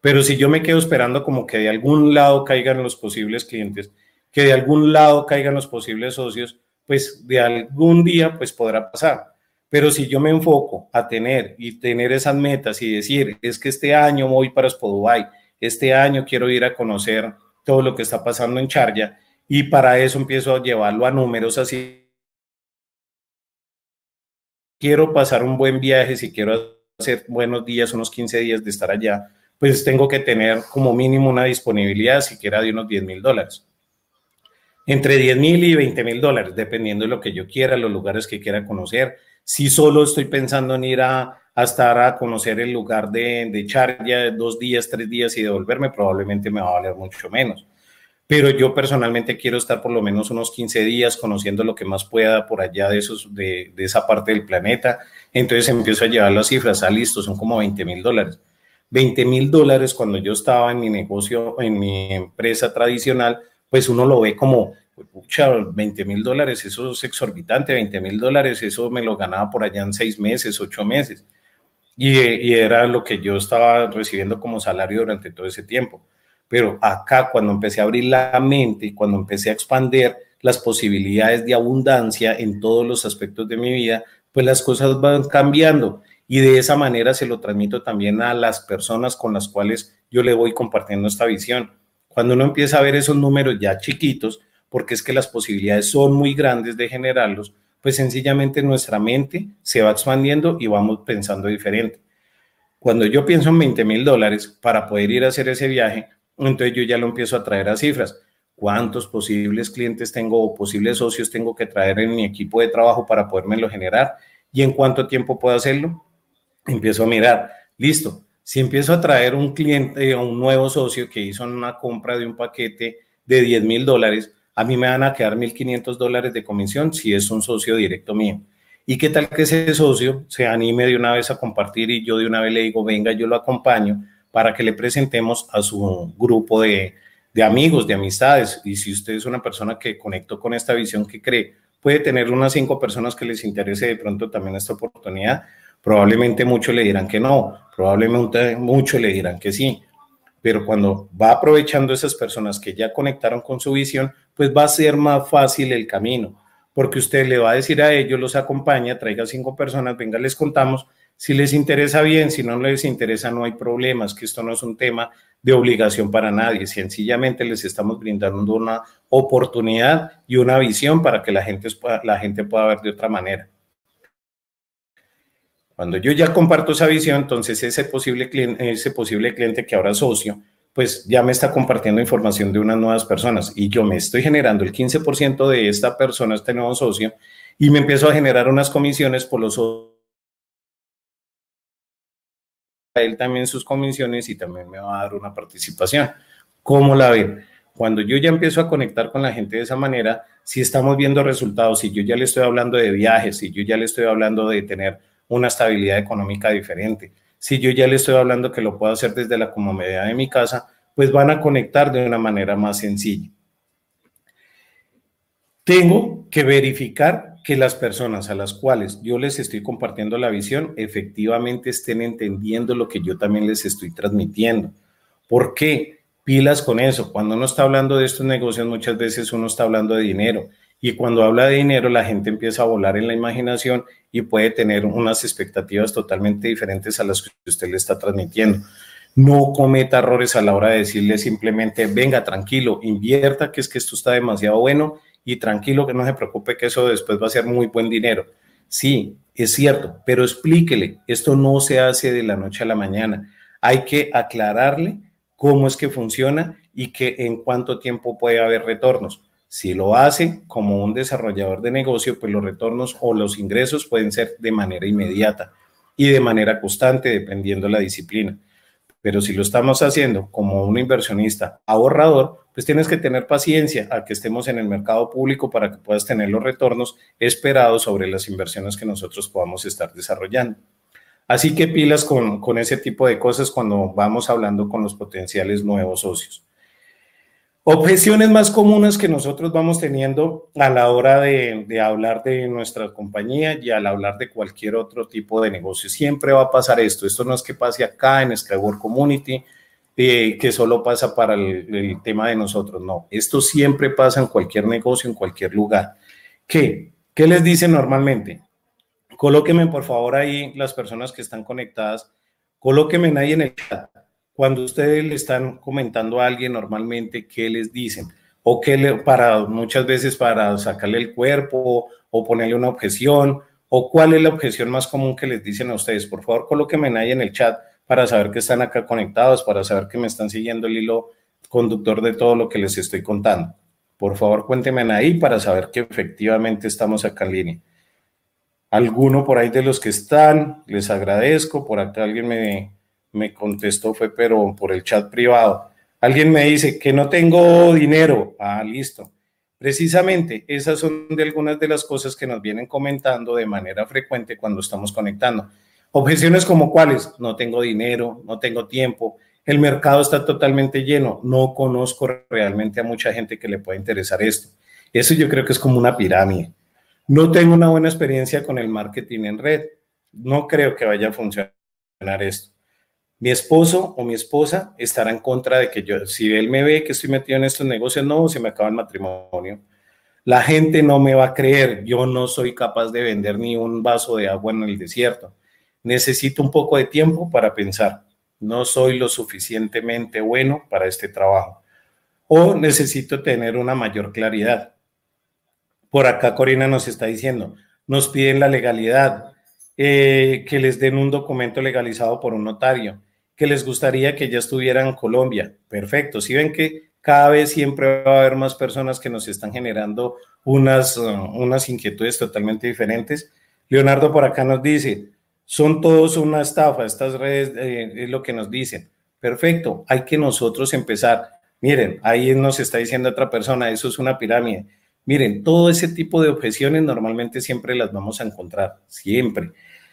Pero si yo me quedo esperando como que de algún lado caigan los posibles clientes, que de algún lado caigan los posibles socios, pues de algún día pues podrá pasar. Pero si yo me enfoco a tener y tener esas metas y decir, es que este año voy para Spodubai, este año quiero ir a conocer todo lo que está pasando en charla, y para eso empiezo a llevarlo a números así. Quiero pasar un buen viaje, si quiero hacer buenos días, unos 15 días de estar allá, pues tengo que tener como mínimo una disponibilidad siquiera de unos 10 mil dólares. Entre 10 mil y 20 mil dólares, dependiendo de lo que yo quiera, los lugares que quiera conocer. Si solo estoy pensando en ir a, estar a conocer el lugar de, de ya dos días, tres días y devolverme, probablemente me va a valer mucho menos. Pero yo personalmente quiero estar por lo menos unos 15 días conociendo lo que más pueda por allá de, esos, de, de esa parte del planeta. Entonces empiezo a llevar las cifras, ah, listo, son como 20 mil dólares 20 mil dólares cuando yo estaba en mi negocio, en mi empresa tradicional, pues uno lo ve como, pucha, 20 mil dólares, eso es exorbitante, 20 mil dólares, eso me lo ganaba por allá en seis meses, ocho meses. Y, y, era lo que yo estaba recibiendo como salario durante todo ese tiempo. Pero acá, cuando empecé a abrir la mente y cuando empecé a expandir las posibilidades de abundancia en todos los aspectos de mi vida, pues las cosas van cambiando y de esa manera se lo transmito también a las personas con las cuales yo le voy compartiendo esta visión. Cuando uno empieza a ver esos números ya chiquitos, porque es que las posibilidades son muy grandes de generarlos, pues sencillamente nuestra mente se va expandiendo y vamos pensando diferente. Cuando yo pienso en 20 mil dólares para poder ir a hacer ese viaje, entonces yo ya lo empiezo a traer a cifras. ¿Cuántos posibles clientes tengo o posibles socios tengo que traer en mi equipo de trabajo para podérmelo generar? ¿Y en cuánto tiempo puedo hacerlo? empiezo a mirar, listo, si empiezo a traer un cliente o un nuevo socio que hizo una compra de un paquete de 10 mil dólares, a mí me van a quedar 1.500 dólares de comisión si es un socio directo mío. ¿Y qué tal que ese socio se anime de una vez a compartir y yo de una vez le digo, venga, yo lo acompaño para que le presentemos a su grupo de, de amigos, de amistades? Y si usted es una persona que conectó con esta visión que cree, puede tener unas cinco personas que les interese de pronto también esta oportunidad Probablemente muchos le dirán que no, probablemente muchos le dirán que sí, pero cuando va aprovechando esas personas que ya conectaron con su visión, pues va a ser más fácil el camino, porque usted le va a decir a ellos, los acompaña, traiga cinco personas, venga, les contamos, si les interesa bien, si no les interesa no hay problemas, que esto no es un tema de obligación para nadie, sencillamente les estamos brindando una oportunidad y una visión para que la gente, la gente pueda ver de otra manera. Cuando yo ya comparto esa visión, entonces ese posible cliente, ese posible cliente que ahora es socio, pues ya me está compartiendo información de unas nuevas personas y yo me estoy generando el 15% de esta persona, este nuevo socio, y me empiezo a generar unas comisiones por los otros A él también sus comisiones y también me va a dar una participación. ¿Cómo la ven? Cuando yo ya empiezo a conectar con la gente de esa manera, si estamos viendo resultados, si yo ya le estoy hablando de viajes, si yo ya le estoy hablando de tener una estabilidad económica diferente. Si yo ya le estoy hablando que lo puedo hacer desde la comodidad de mi casa, pues van a conectar de una manera más sencilla. Tengo que verificar que las personas a las cuales yo les estoy compartiendo la visión efectivamente estén entendiendo lo que yo también les estoy transmitiendo. ¿Por qué? Pilas con eso. Cuando uno está hablando de estos negocios, muchas veces uno está hablando de dinero y cuando habla de dinero, la gente empieza a volar en la imaginación y puede tener unas expectativas totalmente diferentes a las que usted le está transmitiendo. No cometa errores a la hora de decirle simplemente, venga, tranquilo, invierta, que es que esto está demasiado bueno y tranquilo, que no se preocupe, que eso después va a ser muy buen dinero. Sí, es cierto, pero explíquele, esto no se hace de la noche a la mañana. Hay que aclararle cómo es que funciona y que en cuánto tiempo puede haber retornos. Si lo hace como un desarrollador de negocio, pues los retornos o los ingresos pueden ser de manera inmediata y de manera constante, dependiendo la disciplina. Pero si lo estamos haciendo como un inversionista ahorrador, pues tienes que tener paciencia a que estemos en el mercado público para que puedas tener los retornos esperados sobre las inversiones que nosotros podamos estar desarrollando. Así que pilas con, con ese tipo de cosas cuando vamos hablando con los potenciales nuevos socios. Objeciones más comunes que nosotros vamos teniendo a la hora de, hablar de nuestra compañía y al hablar de cualquier otro tipo de negocio. Siempre va a pasar esto. Esto no es que pase acá en Skyward Community, eh, que solo pasa para el, tema de nosotros. No, esto siempre pasa en cualquier negocio, en cualquier lugar. ¿Qué? ¿Qué les dicen normalmente? Colóquenme por favor ahí las personas que están conectadas. Colóquenme ahí en el chat. Cuando ustedes le están comentando a alguien normalmente, ¿qué les dicen? O qué le, para, muchas veces para sacarle el cuerpo o ponerle una objeción, o cuál es la objeción más común que les dicen a ustedes. Por favor, colóquenme ahí en el chat para saber que están acá conectados, para saber que me están siguiendo el hilo conductor de todo lo que les estoy contando. Por favor, cuéntenme ahí para saber que efectivamente estamos acá en línea. Alguno por ahí de los que están, les agradezco. Por acá alguien me me contestó fue, pero por el chat privado. Alguien me dice que no tengo dinero. Ah, listo. Precisamente esas son de algunas de las cosas que nos vienen comentando de manera frecuente cuando estamos conectando. Objeciones como cuáles, no tengo dinero, no tengo tiempo, el mercado está totalmente lleno, no conozco realmente a mucha gente que le pueda interesar esto. Eso yo creo que es como una pirámide. No tengo una buena experiencia con el marketing en red, no creo que vaya a funcionar esto mi esposo o mi esposa estará en contra de que yo, si él me ve que estoy metido en estos negocios, no, se me acaba el matrimonio. La gente no me va a creer, yo no soy capaz de vender ni un vaso de agua en el desierto. Necesito un poco de tiempo para pensar, no soy lo suficientemente bueno para este trabajo. O necesito tener una mayor claridad. Por acá Corina nos está diciendo, nos piden la legalidad, eh, que les den un documento legalizado por un notario que les gustaría que ya estuvieran en Colombia. Perfecto. Si ven que cada vez siempre va a haber más personas que nos están generando unas, eh, unas inquietudes totalmente diferentes. Leonardo por acá nos dice, son todos una estafa, estas redes eh, es lo que nos dicen. Perfecto, hay que nosotros empezar. Miren, ahí nos está diciendo otra persona, eso es una pirámide. Miren, todo ese tipo de objeciones normalmente siempre las vamos a encontrar, siempre.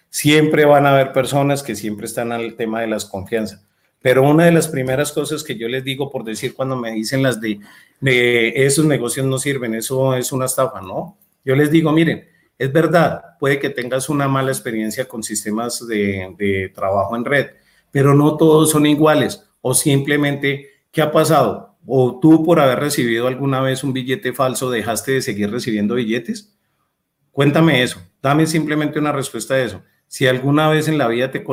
Siempre van a haber personas que siempre están al tema de las confianzas. Pero una de las primeras cosas que yo les digo por decir cuando me dicen las de, esos negocios no sirven, eso es una estafa, ¿no? Yo les digo, miren, es verdad, puede que tengas una mala experiencia con sistemas de, de, trabajo en red, pero no todos son iguales. O simplemente, ¿qué ha pasado? O tú por haber recibido alguna vez un billete falso, dejaste de seguir recibiendo billetes. Cuéntame eso. Dame simplemente una respuesta de eso. Si alguna vez en la vida te,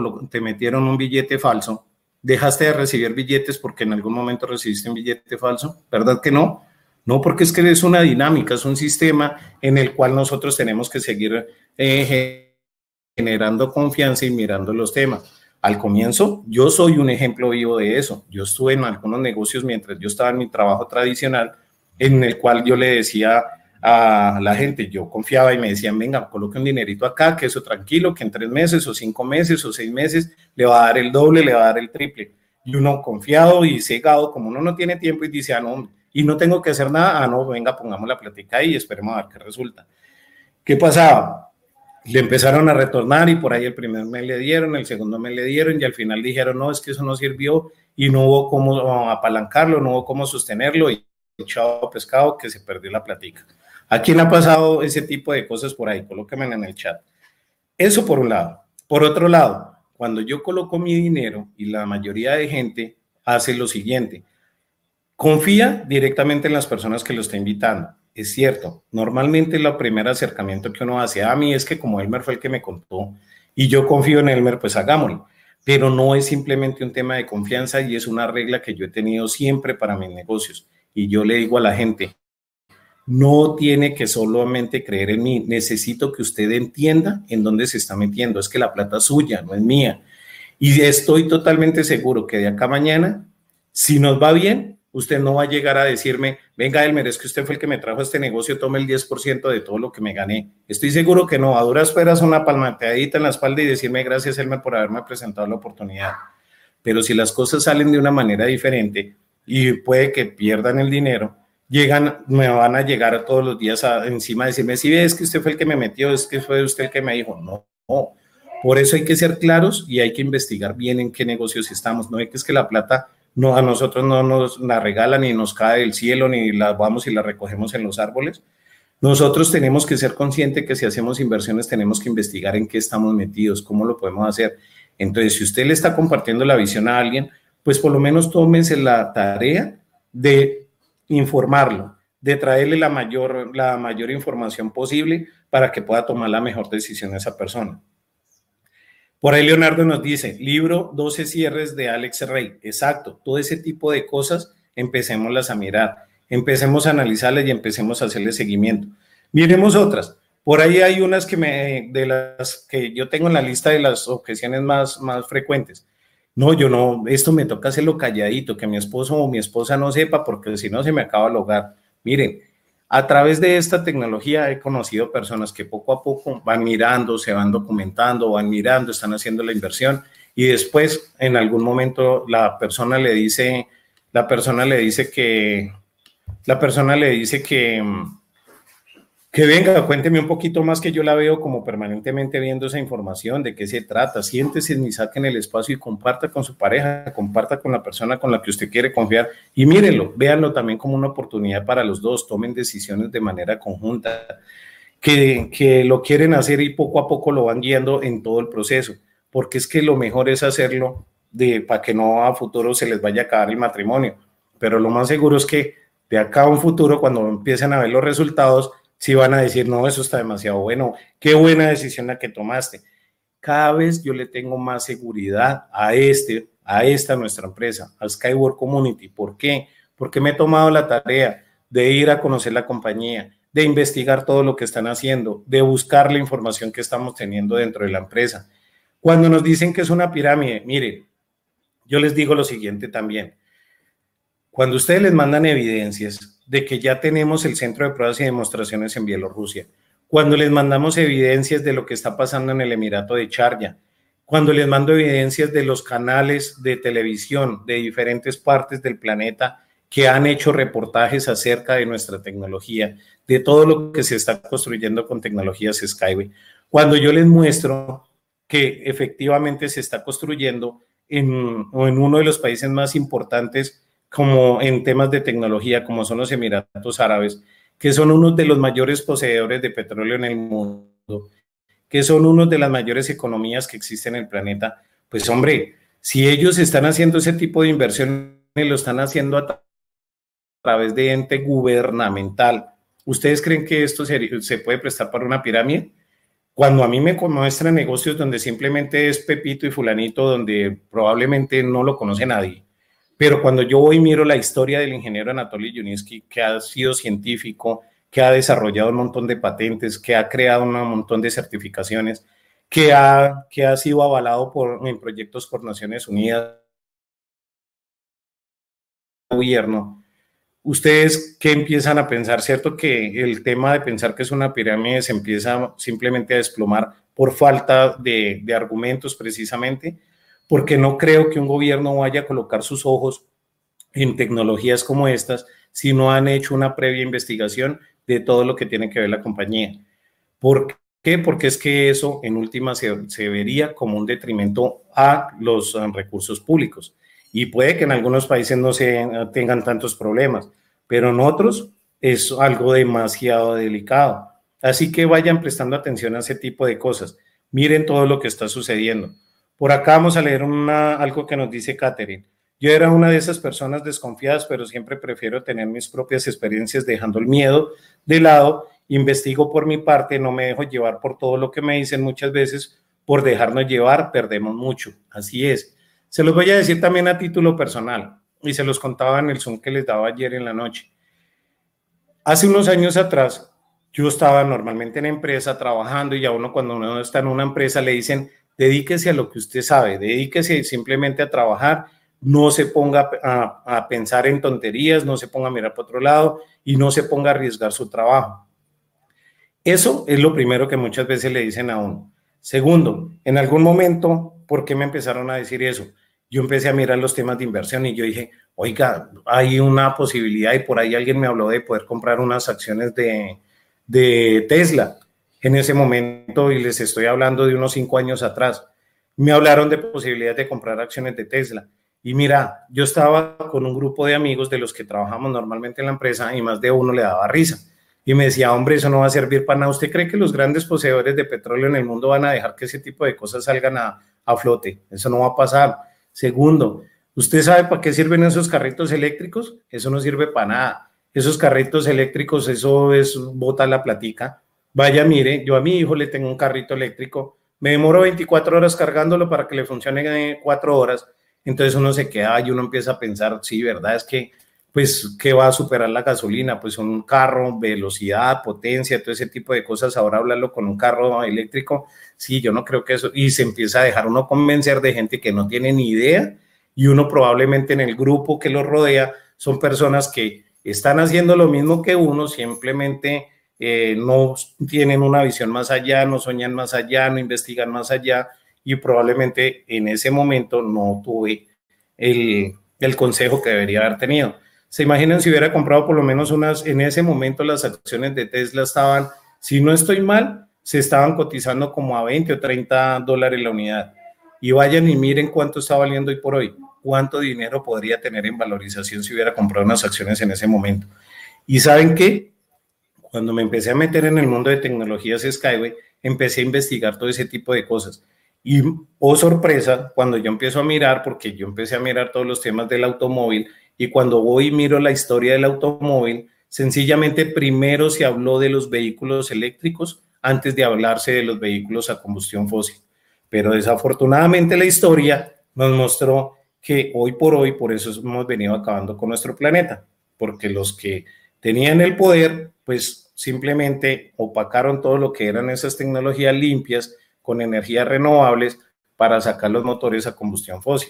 metieron un billete falso, dejaste de recibir billetes porque en algún momento recibiste un billete falso, ¿verdad que no? No, porque es que es una dinámica, es un sistema en el cual nosotros tenemos que seguir eh, generando confianza y mirando los temas. Al comienzo, yo soy un ejemplo vivo de eso. Yo estuve en algunos negocios mientras yo estaba en mi trabajo tradicional, en el cual yo le decía a la gente. Yo confiaba y me decían, venga, coloque un dinerito acá, que eso tranquilo, que en tres meses o cinco meses o seis meses le va a dar el doble, le va a dar el triple. Y uno confiado y cegado, como uno no tiene tiempo y dice, ah, no, y no tengo que hacer nada, ah, no, venga, pongamos la plática ahí y esperemos a ver qué resulta. ¿Qué pasaba? Le empezaron a retornar y por ahí el primer mes le dieron, el segundo mes le dieron y al final dijeron, no, es que eso no sirvió y no hubo cómo apalancarlo, no hubo cómo sostenerlo y echado pescado que se perdió la platica. ¿A quién ha pasado ese tipo de cosas por ahí? Colóquenme en el chat. Eso por un lado. Por otro lado, cuando yo coloco mi dinero y la mayoría de gente hace lo siguiente, confía directamente en las personas que lo está invitando. Es cierto, normalmente el primer acercamiento que uno hace a mí es que como Elmer fue el que me contó y yo confío en Elmer, pues hagámoslo. Pero no es simplemente un tema de confianza y es una regla que yo he tenido siempre para mis negocios. Y yo le digo a la gente, no tiene que solamente creer en mí, necesito que usted entienda en dónde se está metiendo, es que la plata es suya, no es mía. Y estoy totalmente seguro que de acá mañana, si nos va bien, usted no va a llegar a decirme, venga Elmer, es que usted fue el que me trajo este negocio, tome el 10% de todo lo que me gané. Estoy seguro que no, a duras fueras una palmateadita en la espalda y decirme gracias Elmer por haberme presentado la oportunidad. Pero si las cosas salen de una manera diferente y puede que pierdan el dinero, llegan, me van a llegar todos los días encima de decirme, si ves que usted fue el que me metió, es que fue usted el que me dijo, no, Por eso hay que ser claros y hay que investigar bien en qué negocios estamos. No es que es que la plata no, a nosotros no nos la regalan ni nos cae del cielo ni la vamos y la recogemos en los árboles. Nosotros tenemos que ser conscientes que si hacemos inversiones tenemos que investigar en qué estamos metidos, cómo lo podemos hacer. Entonces, si usted le está compartiendo la visión a alguien, pues por lo menos tómense la tarea de informarlo, de traerle la mayor, la mayor información posible para que pueda tomar la mejor decisión esa persona. Por ahí Leonardo nos dice, libro 12 cierres de Alex Rey. Exacto, todo ese tipo de cosas empecémoslas a mirar, empecemos a analizarlas y empecemos a hacerle seguimiento. Miremos otras. Por ahí hay unas que me, de las que yo tengo en la lista de las objeciones más, más frecuentes no, yo no, esto me toca hacerlo calladito, que mi esposo o mi esposa no sepa, porque si no se me acaba el hogar. Miren, a través de esta tecnología he conocido personas que poco a poco van mirando, se van documentando, van mirando, están haciendo la inversión y después en algún momento la persona le dice, la persona le dice que, la persona le dice que, mm, que venga, cuénteme un poquito más que yo la veo como permanentemente viendo esa información, de qué se trata. Siéntese ni en el espacio y comparta con su pareja, comparta con la persona con la que usted quiere confiar y mírenlo, véanlo también como una oportunidad para los dos, tomen decisiones de manera conjunta, que, que lo quieren hacer y poco a poco lo van guiando en todo el proceso, porque es que lo mejor es hacerlo de, para que no a futuro se les vaya a acabar el matrimonio. Pero lo más seguro es que de acá a un futuro, cuando empiecen a ver los resultados, si van a decir, no, eso está demasiado bueno, qué buena decisión la que tomaste. Cada vez yo le tengo más seguridad a este, a esta nuestra empresa, al Skyward Community. ¿Por qué? Porque me he tomado la tarea de ir a conocer la compañía, de investigar todo lo que están haciendo, de buscar la información que estamos teniendo dentro de la empresa. Cuando nos dicen que es una pirámide, mire yo les digo lo siguiente también. Cuando ustedes les mandan evidencias de que ya tenemos el centro de pruebas y demostraciones en Bielorrusia, cuando les mandamos evidencias de lo que está pasando en el Emirato de Charya, cuando les mando evidencias de los canales de televisión de diferentes partes del planeta que han hecho reportajes acerca de nuestra tecnología, de todo lo que se está construyendo con tecnologías Skyway. Cuando yo les muestro que efectivamente se está construyendo en, en uno de los países más importantes como en temas de tecnología, como son los Emiratos Árabes, que son uno de los mayores poseedores de petróleo en el mundo, que son uno de las mayores economías que existen en el planeta, pues hombre, si ellos están haciendo ese tipo de inversiones, lo están haciendo a, través de ente gubernamental. ¿Ustedes creen que esto se, puede prestar para una pirámide? Cuando a mí me muestran negocios donde simplemente es Pepito y fulanito, donde probablemente no lo conoce nadie, pero cuando yo hoy miro la historia del ingeniero Anatoly Yuninsky, que ha sido científico, que ha desarrollado un montón de patentes, que ha creado un montón de certificaciones, que ha, que ha sido avalado por, en proyectos por Naciones Unidas, gobierno, ustedes qué empiezan a pensar, ¿cierto? Que el tema de pensar que es una pirámide se empieza simplemente a desplomar por falta de argumentos precisamente porque no creo que un gobierno vaya a colocar sus ojos en tecnologías como estas si no han hecho una previa investigación de todo lo que tiene que ver la compañía. ¿Por qué? Porque es que eso en última se, vería como un detrimento a los um, recursos públicos. Y puede que en algunos países no se eh, tengan tantos problemas, pero en otros es algo demasiado delicado. Así que vayan prestando atención a ese tipo de cosas. Miren todo lo que está sucediendo. Por acá vamos a leer algo que nos dice Catherine. Yo era una de esas personas desconfiadas, pero siempre prefiero tener mis propias experiencias dejando el miedo de lado. Investigo por mi parte, no me dejo llevar por todo lo que me dicen muchas veces. Por dejarnos llevar, perdemos mucho. Así es. Se los voy a decir también a título personal y se los contaba en el Zoom que les daba ayer en la noche. Hace unos años atrás, yo estaba normalmente en empresa trabajando y a uno cuando uno está en una empresa le dicen, dedíquese a lo que usted sabe, dedíquese simplemente a trabajar, no se ponga a, pensar en tonterías, no se ponga a mirar para otro lado y no se ponga a arriesgar su trabajo. Eso es lo primero que muchas veces le dicen a uno. Segundo, en algún momento, ¿por qué me empezaron a decir eso? Yo empecé a mirar los temas de inversión y yo dije, oiga, hay una posibilidad y por ahí alguien me habló de poder comprar unas acciones de, de Tesla en ese momento, y les estoy hablando de unos cinco años atrás, me hablaron de posibilidades de comprar acciones de Tesla. Y mira, yo estaba con un grupo de amigos de los que trabajamos normalmente en la empresa y más de uno le daba risa. Y me decía, hombre, eso no va a servir para nada. ¿Usted cree que los grandes poseedores de petróleo en el mundo van a dejar que ese tipo de cosas salgan a, flote? Eso no va a pasar. Segundo, ¿usted sabe para qué sirven esos carritos eléctricos? Eso no sirve para nada. Esos carritos eléctricos, eso es bota la platica Vaya, mire, yo a mi hijo le tengo un carrito eléctrico, me demoro 24 horas cargándolo para que le funcione 4 horas. Entonces uno se queda y uno empieza a pensar, sí, verdad, es que, pues, ¿qué va a superar la gasolina? Pues un carro, velocidad, potencia, todo ese tipo de cosas. Ahora hablarlo con un carro eléctrico, sí, yo no creo que eso. Y se empieza a dejar uno convencer de gente que no tiene ni idea y uno probablemente en el grupo que lo rodea son personas que están haciendo lo mismo que uno, simplemente eh, no tienen una visión más allá, no soñan más allá, no investigan más allá y probablemente en ese momento no tuve el, el consejo que debería haber tenido. Se imaginan si hubiera comprado por lo menos unas, en ese momento las acciones de Tesla estaban, si no estoy mal, se estaban cotizando como a 20 o 30 dólares la unidad. Y vayan y miren cuánto está valiendo hoy por hoy, cuánto dinero podría tener en valorización si hubiera comprado unas acciones en ese momento. Y saben qué, cuando me empecé a meter en el mundo de tecnologías Skyway, empecé a investigar todo ese tipo de cosas. Y, oh sorpresa, cuando yo empiezo a mirar, porque yo empecé a mirar todos los temas del automóvil, y cuando voy y miro la historia del automóvil, sencillamente primero se habló de los vehículos eléctricos antes de hablarse de los vehículos a combustión fósil. Pero desafortunadamente la historia nos mostró que hoy por hoy, por eso hemos venido acabando con nuestro planeta, porque los que tenían el poder, pues simplemente opacaron todo lo que eran esas tecnologías limpias con energías renovables para sacar los motores a combustión fósil.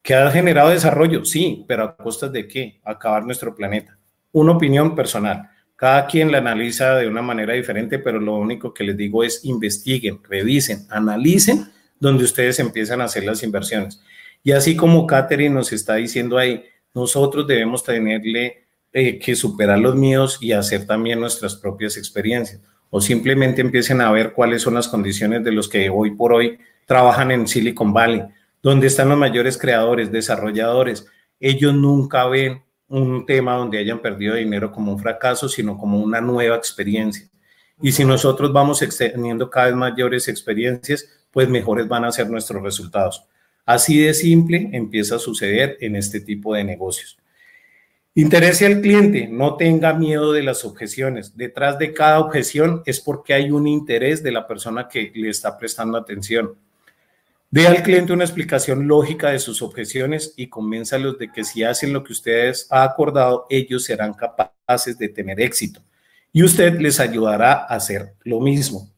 ¿Que ha generado desarrollo? Sí, pero a costa de qué? Acabar nuestro planeta. Una opinión personal. Cada quien la analiza de una manera diferente, pero lo único que les digo es investiguen, revisen, analicen donde ustedes empiezan a hacer las inversiones. Y así como Catherine nos está diciendo ahí, nosotros debemos tenerle eh, que superar los míos y hacer también nuestras propias experiencias. O simplemente empiecen a ver cuáles son las condiciones de los que hoy por hoy trabajan en Silicon Valley, donde están los mayores creadores, desarrolladores. Ellos nunca ven un tema donde hayan perdido dinero como un fracaso, sino como una nueva experiencia. Y si nosotros vamos teniendo cada vez mayores experiencias, pues mejores van a ser nuestros resultados. Así de simple empieza a suceder en este tipo de negocios. Interese al cliente, no tenga miedo de las objeciones. Detrás de cada objeción es porque hay un interés de la persona que le está prestando atención. Dé al cliente una explicación lógica de sus objeciones y convénzalos de que si hacen lo que ustedes ha acordado, ellos serán capaces de tener éxito. Y usted les ayudará a hacer lo mismo.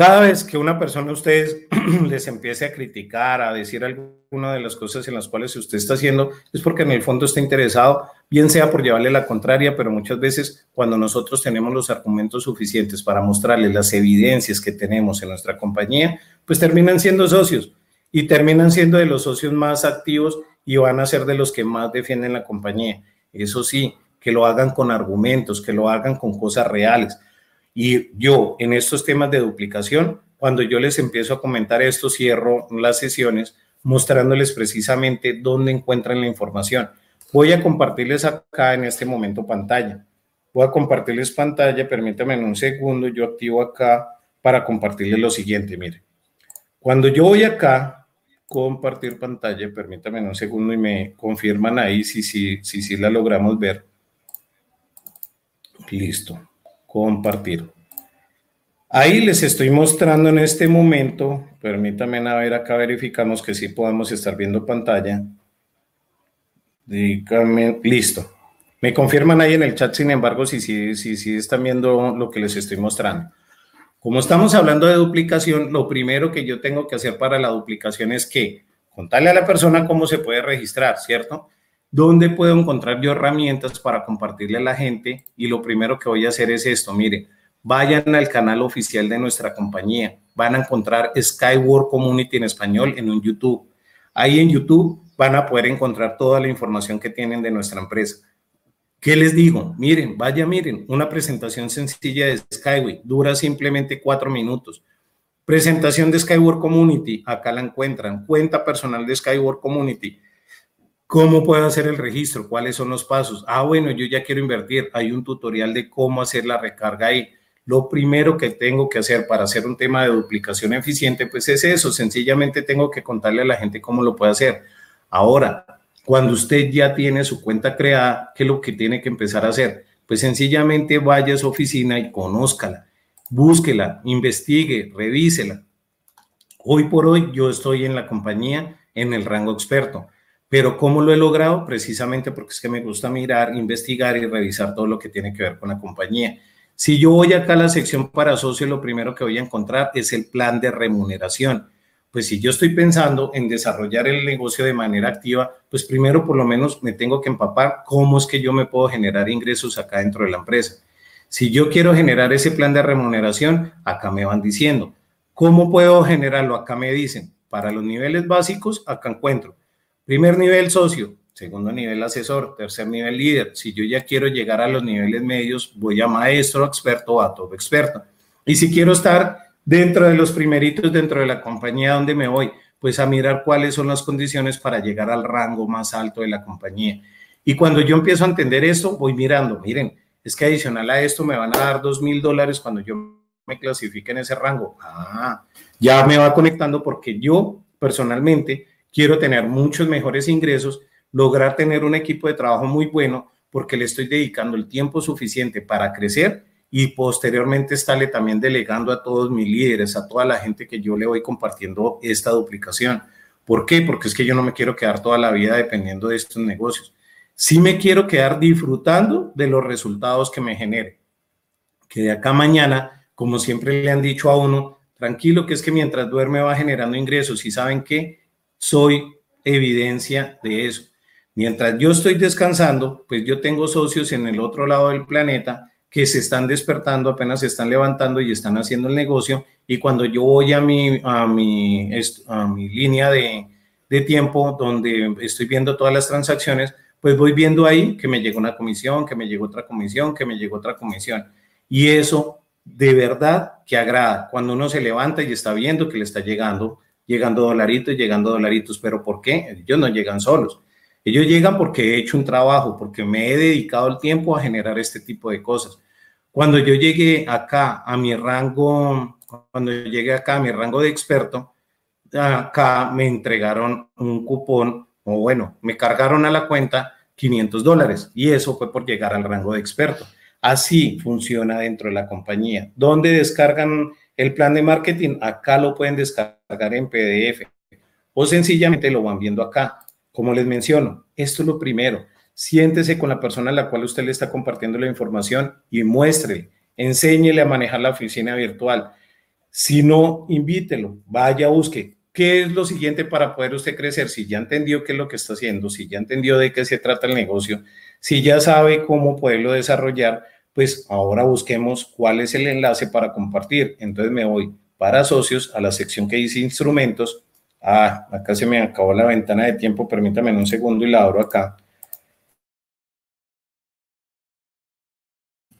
Cada vez que una persona a ustedes les empiece a criticar, a decir alguna de las cosas en las cuales usted está haciendo, es porque en el fondo está interesado, bien sea por llevarle la contraria, pero muchas veces cuando nosotros tenemos los argumentos suficientes para mostrarles las evidencias que tenemos en nuestra compañía, pues terminan siendo socios y terminan siendo de los socios más activos y van a ser de los que más defienden la compañía. Eso sí, que lo hagan con argumentos, que lo hagan con cosas reales y yo en estos temas de duplicación, cuando yo les empiezo a comentar esto, cierro las sesiones mostrándoles precisamente dónde encuentran la información. Voy a compartirles acá en este momento pantalla. Voy a compartirles pantalla, permítanme en un segundo, yo activo acá para compartirles lo siguiente, miren. Cuando yo voy acá, compartir pantalla, permítanme en un segundo y me confirman ahí si sí si, si, la logramos ver. Listo compartir. Ahí les estoy mostrando en este momento, permítanme a ver acá verificamos que sí podamos estar viendo pantalla. Díganme, listo. Me confirman ahí en el chat, sin embargo, si si, si están viendo lo que les estoy mostrando. Como estamos hablando de duplicación, lo primero que yo tengo que hacer para la duplicación es que contarle a la persona cómo se puede registrar, ¿cierto? ¿Dónde puedo encontrar yo herramientas para compartirle a la gente? Y lo primero que voy a hacer es esto, Miren, vayan al canal oficial de nuestra compañía, van a encontrar Skyward Community en español en un YouTube. Ahí en YouTube van a poder encontrar toda la información que tienen de nuestra empresa. ¿Qué les digo? Miren, vaya, miren, una presentación sencilla de Skyway, dura simplemente cuatro minutos. Presentación de Skyward Community, acá la encuentran. Cuenta personal de Skyward Community, ¿Cómo puedo hacer el registro? ¿Cuáles son los pasos? Ah, bueno, yo ya quiero invertir. Hay un tutorial de cómo hacer la recarga ahí. Lo primero que tengo que hacer para hacer un tema de duplicación eficiente, pues es eso. Sencillamente tengo que contarle a la gente cómo lo puede hacer. Ahora, cuando usted ya tiene su cuenta creada, ¿qué es lo que tiene que empezar a hacer? Pues sencillamente vaya a su oficina y conózcala, búsquela, investigue, revísela. Hoy por hoy yo estoy en la compañía en el rango experto pero ¿cómo lo he logrado? Precisamente porque es que me gusta mirar, investigar y revisar todo lo que tiene que ver con la compañía. Si yo voy acá a la sección para socios, lo primero que voy a encontrar es el plan de remuneración. Pues si yo estoy pensando en desarrollar el negocio de manera activa, pues primero por lo menos me tengo que empapar cómo es que yo me puedo generar ingresos acá dentro de la empresa. Si yo quiero generar ese plan de remuneración, acá me van diciendo, ¿cómo puedo generarlo? Acá me dicen, para los niveles básicos, acá encuentro Primer nivel socio, segundo nivel asesor, tercer nivel líder. Si yo ya quiero llegar a los niveles medios, voy a maestro, experto o a todo experto. Y si quiero estar dentro de los primeritos, dentro de la compañía donde me voy, pues a mirar cuáles son las condiciones para llegar al rango más alto de la compañía. Y cuando yo empiezo a entender esto, voy mirando, miren, es que adicional a esto me van a dar dos mil dólares cuando yo me clasifique en ese rango. Ah, ya me va conectando porque yo personalmente quiero tener muchos mejores ingresos, lograr tener un equipo de trabajo muy bueno porque le estoy dedicando el tiempo suficiente para crecer y posteriormente estarle también delegando a todos mis líderes, a toda la gente que yo le voy compartiendo esta duplicación. ¿Por qué? Porque es que yo no me quiero quedar toda la vida dependiendo de estos negocios. Sí me quiero quedar disfrutando de los resultados que me genere. Que de acá mañana, como siempre le han dicho a uno, tranquilo, que es que mientras duerme va generando ingresos y saben qué, soy evidencia de eso. Mientras yo estoy descansando, pues yo tengo socios en el otro lado del planeta que se están despertando, apenas se están levantando y están haciendo el negocio. Y cuando yo voy a mi, a mi, a mi línea de, de tiempo donde estoy viendo todas las transacciones, pues voy viendo ahí que me llegó una comisión, que me llegó otra comisión, que me llegó otra comisión. Y eso de verdad que agrada. Cuando uno se levanta y está viendo que le está llegando, llegando dolaritos, llegando dolaritos, pero ¿por qué? Ellos no llegan solos. Ellos llegan porque he hecho un trabajo, porque me he dedicado el tiempo a generar este tipo de cosas. Cuando yo llegué acá a mi rango, cuando llegué acá a mi rango de experto, acá me entregaron un cupón, o bueno, me cargaron a la cuenta 500 dólares y eso fue por llegar al rango de experto. Así funciona dentro de la compañía. ¿Dónde descargan el plan de marketing acá lo pueden descargar en PDF o sencillamente lo van viendo acá. Como les menciono, esto es lo primero. Siéntese con la persona a la cual usted le está compartiendo la información y muéstrele, enséñele a manejar la oficina virtual. Si no, invítelo, vaya, busque. ¿Qué es lo siguiente para poder usted crecer? Si ya entendió qué es lo que está haciendo, si ya entendió de qué se trata el negocio, si ya sabe cómo poderlo desarrollar, pues ahora busquemos cuál es el enlace para compartir. Entonces me voy para socios a la sección que dice instrumentos. Ah, acá se me acabó la ventana de tiempo, permítame un segundo y la abro acá.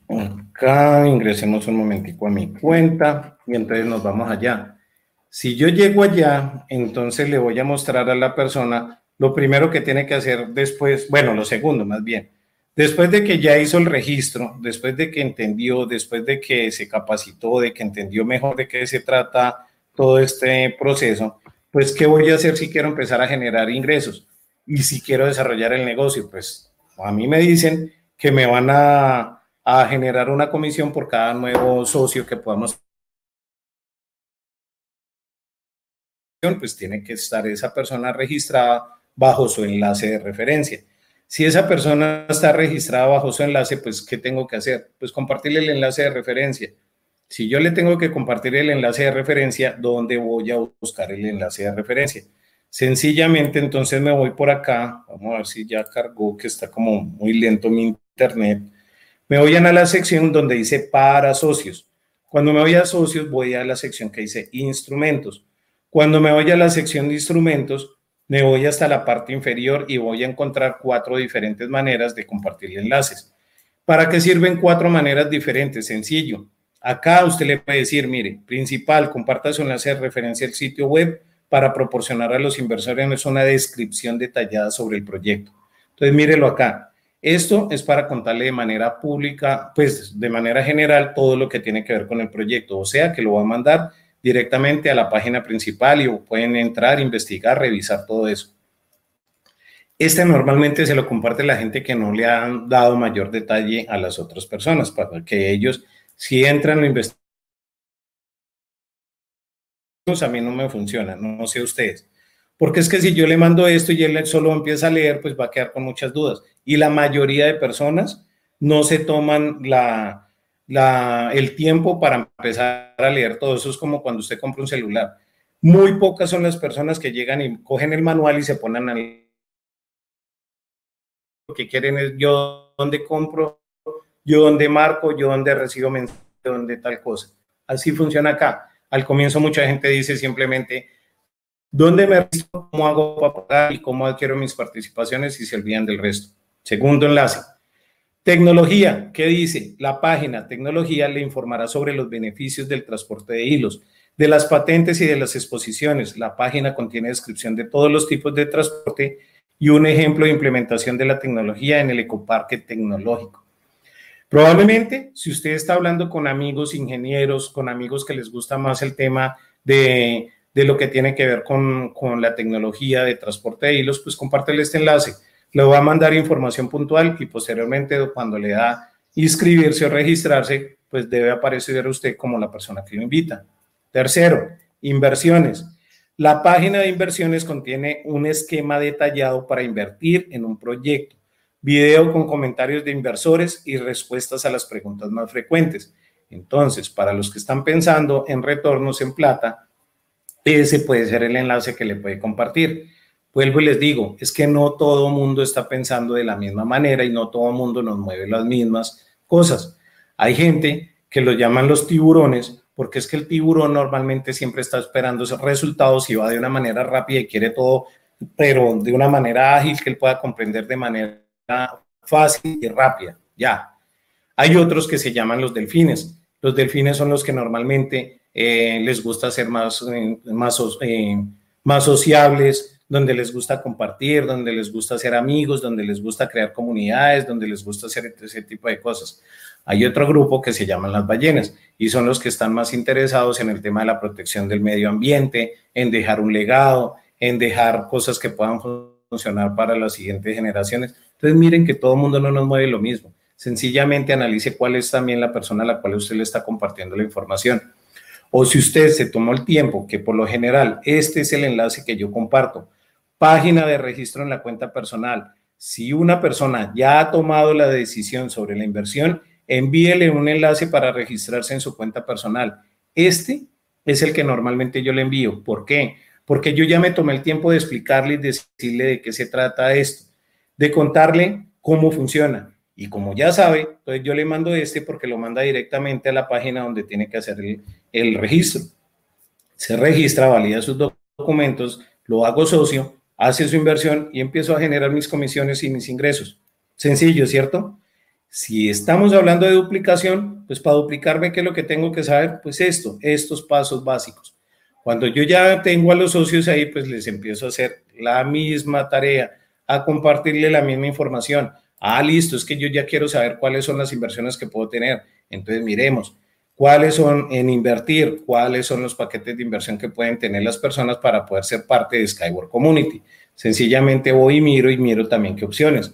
Acá ingresemos un momentico a mi cuenta y entonces nos vamos allá. Si yo llego allá, entonces le voy a mostrar a la persona lo primero que tiene que hacer después, bueno, lo segundo más bien, Después de que ya hizo el registro, después de que entendió, después de que se capacitó, de que entendió mejor de qué se trata todo este proceso, pues ¿qué voy a hacer si quiero empezar a generar ingresos? Y si quiero desarrollar el negocio, pues a mí me dicen que me van a, generar una comisión por cada nuevo socio que podamos pues tiene que estar esa persona registrada bajo su enlace de referencia. Si esa persona está registrada bajo su enlace, pues ¿qué tengo que hacer? Pues compartirle el enlace de referencia. Si yo le tengo que compartir el enlace de referencia, ¿dónde voy a buscar el enlace de referencia? Sencillamente, entonces me voy por acá. Vamos a ver si ya cargó, que está como muy lento mi internet. Me voy a la sección donde dice para socios. Cuando me voy a socios, voy a la sección que dice instrumentos. Cuando me voy a la sección de instrumentos, me voy hasta la parte inferior y voy a encontrar cuatro diferentes maneras de compartir enlaces. ¿Para qué sirven cuatro maneras diferentes? Sencillo. Acá usted le puede decir, mire, principal, comparta su enlace de referencia al sitio web para proporcionar a los inversores una descripción detallada sobre el proyecto. Entonces, mírelo acá. Esto es para contarle de manera pública, pues de manera general, todo lo que tiene que ver con el proyecto. O sea, que lo va a mandar directamente a la página principal y pueden entrar, investigar, revisar todo eso. Este normalmente se lo comparte la gente que no le han dado mayor detalle a las otras personas, para que ellos, si entran, lo investigan. A mí no me funciona, no sé ustedes. Porque es que si yo le mando esto y él solo empieza a leer, pues va a quedar con muchas dudas. Y la mayoría de personas no se toman la, el tiempo para empezar a leer todo eso es como cuando usted compra un celular. Muy pocas son las personas que llegan y cogen el manual y se ponen a leer. Lo que quieren es yo dónde compro, yo dónde marco, yo dónde recibo mensajes, dónde tal cosa. Así funciona acá. Al comienzo mucha gente dice simplemente, ¿Dónde me registro? ¿Cómo hago para pagar? ¿Y cómo adquiero mis participaciones? Y se olvidan del resto. Segundo enlace. Tecnología, ¿qué dice? La página Tecnología le informará sobre los beneficios del transporte de hilos, de las patentes y de las exposiciones. La página contiene descripción de todos los tipos de transporte y un ejemplo de implementación de la tecnología en el ecoparque tecnológico. Probablemente, si usted está hablando con amigos ingenieros, con amigos que les gusta más el tema de, lo que tiene que ver con, con la tecnología de transporte de hilos, pues compártele este enlace le va a mandar información puntual y posteriormente cuando le da inscribirse o registrarse, pues debe aparecer usted como la persona que lo invita. Tercero, inversiones. La página de inversiones contiene un esquema detallado para invertir en un proyecto, video con comentarios de inversores y respuestas a las preguntas más frecuentes. Entonces, para los que están pensando en retornos en plata, ese puede ser el enlace que le puede compartir. Vuelvo y les digo, es que no todo mundo está pensando de la misma manera y no todo mundo nos mueve las mismas cosas. Hay gente que lo llaman los tiburones porque es que el tiburón normalmente siempre está esperando esos resultados y va de una manera rápida y quiere todo, pero de una manera ágil que él pueda comprender de manera fácil y rápida. Ya. Hay otros que se llaman los delfines. Los delfines son los que normalmente eh, les gusta ser más, eh, más, eh, más sociables, donde les gusta compartir, donde les gusta ser amigos, donde les gusta crear comunidades, donde les gusta hacer e-, ese tipo de cosas. Hay otro grupo que se llaman las ballenas y son los que están más interesados en el tema de la protección del medio ambiente, en dejar un legado, en dejar cosas que puedan funcionar para las siguientes generaciones. Entonces miren que todo el mundo no nos mueve lo mismo. Sencillamente analice cuál es también la persona a la cual usted le está compartiendo la información. O si usted se tomó el tiempo, que por lo general este es el enlace que yo comparto, página de registro en la cuenta personal. Si una persona ya ha tomado la decisión sobre la inversión, envíele un enlace para registrarse en su cuenta personal. Este es el que normalmente yo le envío. ¿Por qué? Porque yo ya me tomé el tiempo de explicarle y decirle de qué se trata esto, de contarle cómo funciona. Y como ya sabe, entonces yo le mando este porque lo manda directamente a la página donde tiene que hacer el, el registro. Se registra, valida sus documentos, lo hago socio hace su inversión y empiezo a generar mis comisiones y mis ingresos. Sencillo, ¿cierto? Si estamos hablando de duplicación, pues para duplicarme, ¿qué es lo que tengo que saber? Pues esto, estos pasos básicos. Cuando yo ya tengo a los socios ahí, pues les empiezo a hacer la misma tarea, a compartirle la misma información. Ah, listo, es que yo ya quiero saber cuáles son las inversiones que puedo tener. Entonces miremos, cuáles son en invertir, cuáles son los paquetes de inversión que pueden tener las personas para poder ser parte de Skyward Community. Sencillamente voy y miro y miro también qué opciones.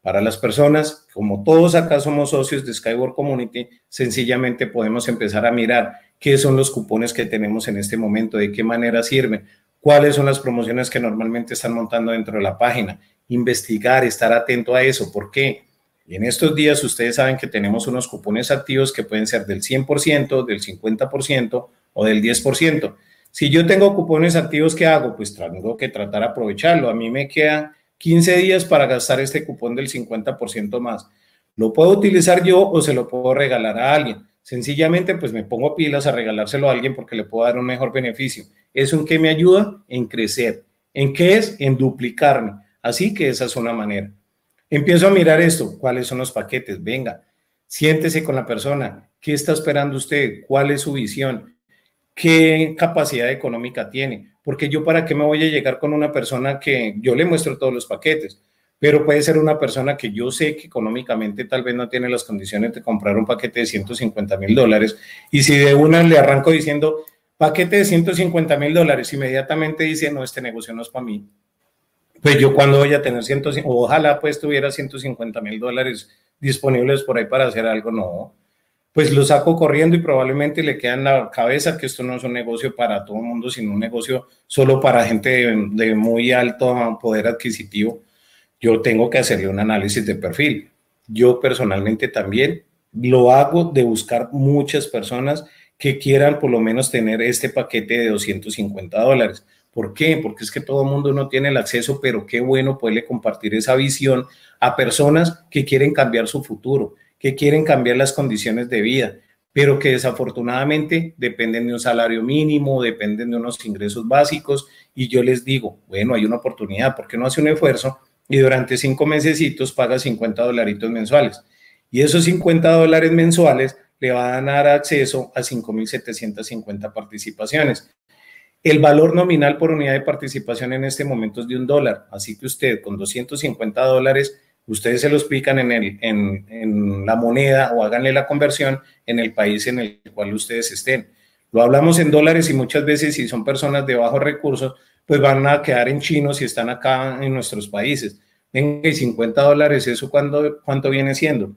Para las personas, como todos acá somos socios de Skyward Community, sencillamente podemos empezar a mirar qué son los cupones que tenemos en este momento, de qué manera sirven, cuáles son las promociones que normalmente están montando dentro de la página, investigar, estar atento a eso. ¿Por qué? Y en estos días ustedes saben que tenemos unos cupones activos que pueden ser del 100%, del 50% o del 10%. Si yo tengo cupones activos, ¿qué hago? Pues tengo que tratar de aprovecharlo. A mí me quedan 15 días para gastar este cupón del 50% más. ¿Lo puedo utilizar yo o se lo puedo regalar a alguien? Sencillamente, pues me pongo pilas a regalárselo a alguien porque le puedo dar un mejor beneficio. ¿Eso en qué me ayuda? En crecer. ¿En qué es? En duplicarme. Así que esa es una manera. Empiezo a mirar esto, cuáles son los paquetes, venga, siéntese con la persona, qué está esperando usted, cuál es su visión, qué capacidad económica tiene, porque yo para qué me voy a llegar con una persona que yo le muestro todos los paquetes, pero puede ser una persona que yo sé que económicamente tal vez no tiene las condiciones de comprar un paquete de 150 mil dólares, y si de una le arranco diciendo paquete de 150 mil dólares, inmediatamente dice, no, este negocio no es para mí, pues yo cuando voy a tener 150, ojalá pues tuviera 150 mil dólares disponibles por ahí para hacer algo, no. Pues lo saco corriendo y probablemente le queda en la cabeza que esto no es un negocio para todo el mundo, sino un negocio solo para gente de, muy alto poder adquisitivo. Yo tengo que hacerle un análisis de perfil. Yo personalmente también lo hago de buscar muchas personas que quieran por lo menos tener este paquete de 250 dólares ¿Por qué? Porque es que todo el mundo no tiene el acceso, pero qué bueno poderle compartir esa visión a personas que quieren cambiar su futuro, que quieren cambiar las condiciones de vida, pero que desafortunadamente dependen de un salario mínimo, dependen de unos ingresos básicos. Y yo les digo, bueno, hay una oportunidad, ¿por qué no hace un esfuerzo? Y durante cinco mesecitos paga 50 dolaritos mensuales. Y esos 50 dólares mensuales le van a dar acceso a 5.750 participaciones. El valor nominal por unidad de participación en este momento es de un dólar, así que usted con 250 dólares, ustedes se los pican en, el, en, la moneda o háganle la conversión en el país en el cual ustedes estén. Lo hablamos en dólares y muchas veces si son personas de bajos recursos, pues van a quedar en chinos si están acá en nuestros países. Venga, y 50 dólares, ¿eso cuando cuánto viene siendo?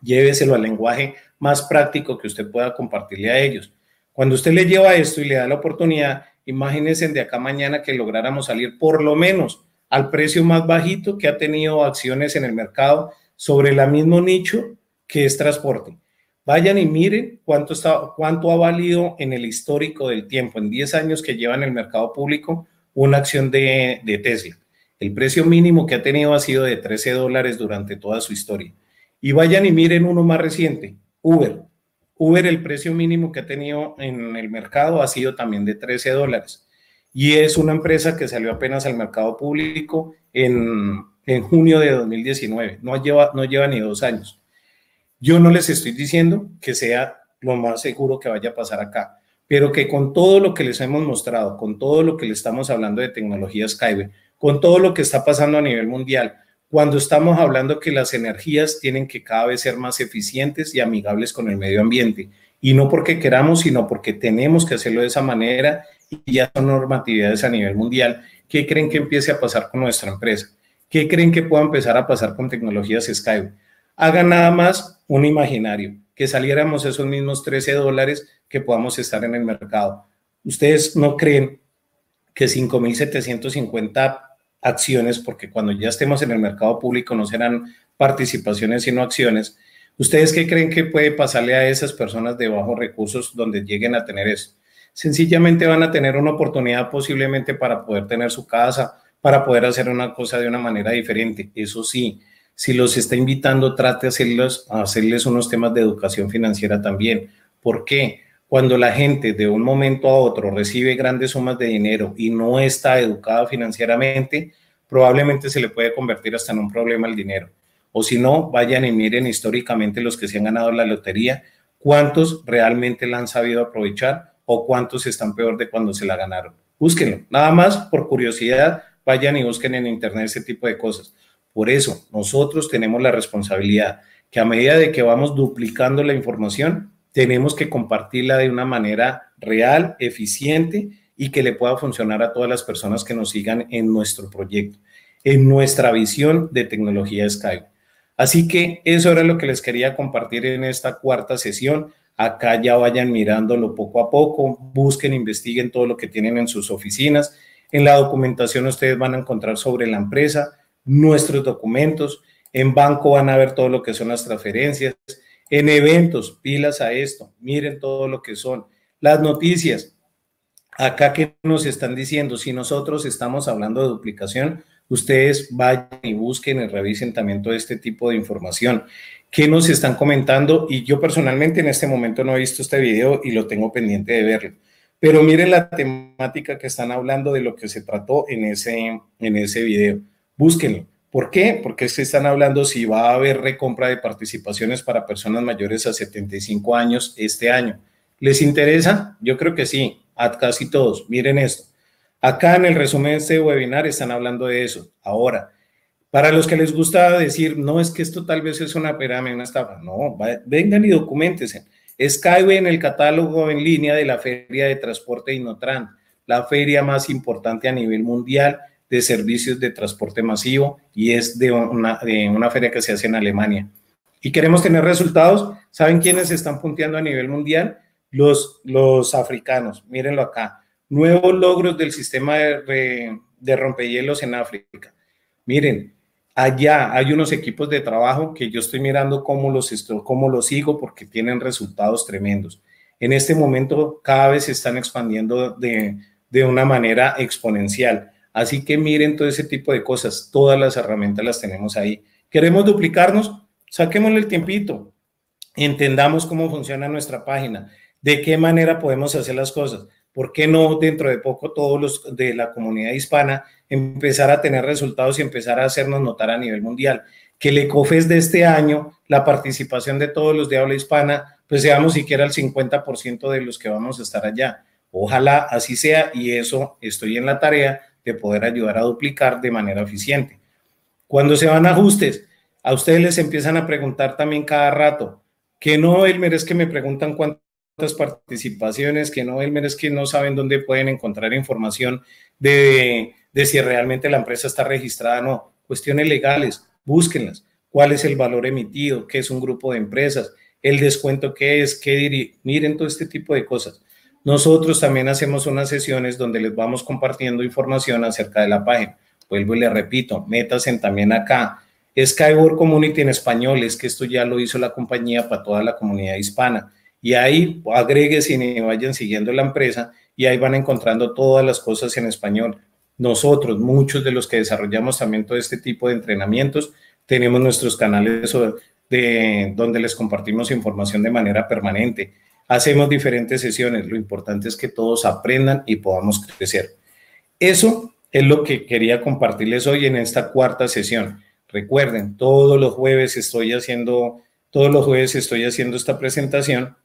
Lléveselo al lenguaje más práctico que usted pueda compartirle a ellos. Cuando usted le lleva esto y le da la oportunidad, imagínense de acá mañana que lográramos salir por lo menos al precio más bajito que ha tenido acciones en el mercado sobre el mismo nicho que es transporte. Vayan y miren cuánto, ha valido en el histórico del tiempo, en 10 años que lleva en el mercado público, una acción de, de Tesla. El precio mínimo que ha tenido ha sido de 13 dólares durante toda su historia. Y vayan y miren uno más reciente, Uber. Uber, el precio mínimo que ha tenido en el mercado ha sido también de 13 dólares. Y es una empresa que salió apenas al mercado público en, junio de 2019. No lleva, no lleva ni dos años. Yo no les estoy diciendo que sea lo más seguro que vaya a pasar acá, pero que con todo lo que les hemos mostrado, con todo lo que le estamos hablando de tecnología Skyway, con todo lo que está pasando a nivel mundial, cuando estamos hablando que las energías tienen que cada vez ser más eficientes y amigables con el medio ambiente. Y no porque queramos, sino porque tenemos que hacerlo de esa manera y ya son normatividades a nivel mundial. ¿Qué creen que empiece a pasar con nuestra empresa? ¿Qué creen que pueda empezar a pasar con tecnologías Skype? Hagan nada más un imaginario, que saliéramos esos mismos 13 dólares que podamos estar en el mercado. ¿Ustedes no creen que 5.750 acciones, porque cuando ya estemos en el mercado público no serán participaciones sino acciones. ¿Ustedes qué creen que puede pasarle a esas personas de bajos recursos donde lleguen a tener eso? Sencillamente van a tener una oportunidad posiblemente para poder tener su casa, para poder hacer una cosa de una manera diferente. Eso sí, si los está invitando, trate de hacerles, hacerles unos temas de educación financiera también. ¿Por qué? Cuando la gente de un momento a otro recibe grandes sumas de dinero y no está educada financieramente, probablemente se le puede convertir hasta en un problema el dinero. O si no, vayan y miren históricamente los que se han ganado la lotería, cuántos realmente la han sabido aprovechar o cuántos están peor de cuando se la ganaron. Búsquenlo. Nada más por curiosidad, vayan y busquen en internet ese tipo de cosas. Por eso, nosotros tenemos la responsabilidad que a medida de que vamos duplicando la información, tenemos que compartirla de una manera real, eficiente y que le pueda funcionar a todas las personas que nos sigan en nuestro proyecto, en nuestra visión de tecnología Skype. Así que eso era lo que les quería compartir en esta cuarta sesión. Acá ya vayan mirándolo poco a poco, busquen, investiguen todo lo que tienen en sus oficinas. En la documentación ustedes van a encontrar sobre la empresa, nuestros documentos. En banco van a ver todo lo que son las transferencias. En eventos, pilas a esto, miren todo lo que son. Las noticias, acá que nos están diciendo, si nosotros estamos hablando de duplicación, ustedes vayan y busquen el revisen de este tipo de información. ¿Qué nos están comentando? Y yo personalmente en este momento no he visto este video y lo tengo pendiente de verlo. Pero miren la temática que están hablando de lo que se trató en ese, en ese video. Búsquenlo. ¿Por qué? Porque se están hablando si va a haber recompra de participaciones para personas mayores a 75 años este año. ¿Les interesa? Yo creo que sí, a casi todos. Miren esto. Acá en el resumen de este webinar están hablando de eso. Ahora, para los que les gusta decir, no, es que esto tal vez es una pirámide, una estafa. No, vengan y documentense. Skyway en el catálogo en línea de la Feria de Transporte Inotran, la feria más importante a nivel mundial de servicios de transporte masivo y es de una, de una feria que se hace en Alemania. Y queremos tener resultados. ¿Saben quiénes están punteando a nivel mundial? Los, los africanos. Mírenlo acá. Nuevos logros del sistema de, rompehielos en África. Miren, allá hay unos equipos de trabajo que yo estoy mirando cómo los, cómo los sigo porque tienen resultados tremendos. En este momento cada vez se están expandiendo de, de una manera exponencial. Así que miren todo ese tipo de cosas, todas las herramientas las tenemos ahí. ¿Queremos duplicarnos? Saquémosle el tiempito, entendamos cómo funciona nuestra página, de qué manera podemos hacer las cosas. ¿Por qué no dentro de poco todos los de la comunidad hispana empezar a tener resultados y empezar a hacernos notar a nivel mundial? Que el ECOFES de este año, la participación de todos los de habla hispana, pues seamos siquiera el 50% de los que vamos a estar allá. Ojalá así sea y eso estoy en la tarea de poder ayudar a duplicar de manera eficiente. Cuando se van ajustes, a ustedes les empiezan a preguntar también cada rato, que no, Elmer, es que me preguntan cuántas participaciones, que no, Elmer, es que no saben dónde pueden encontrar información de, si realmente la empresa está registrada o no. Cuestiones legales, búsquenlas. ¿Cuál es el valor emitido? ¿Qué es un grupo de empresas? ¿El descuento qué es? ¿Qué dirí Miren todo este tipo de cosas. Nosotros también hacemos unas sesiones donde les vamos compartiendo información acerca de la página. Vuelvo y le repito, métanse también acá. Skyward Community en español, es que esto ya lo hizo la compañía para toda la comunidad hispana. Y ahí agreguen y vayan siguiendo la empresa y ahí van encontrando todas las cosas en español. Nosotros, muchos de los que desarrollamos también todo este tipo de entrenamientos, tenemos nuestros canales de, donde les compartimos información de manera permanente hacemos diferentes sesiones. Lo importante es que todos aprendan y podamos crecer. Eso es lo que quería compartirles hoy en esta cuarta sesión. Recuerden, todos los jueves estoy haciendo, todos los jueves estoy haciendo esta presentación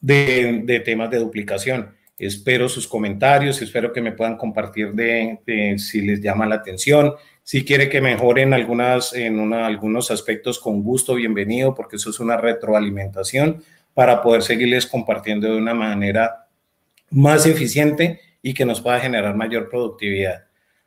de, temas de duplicación. Espero sus comentarios, espero que me puedan compartir de, si les llama la atención, si quiere que mejoren algunas, en algunos aspectos, con gusto, bienvenido, porque eso es una retroalimentación para poder seguirles compartiendo de una manera más eficiente y que nos pueda generar mayor productividad.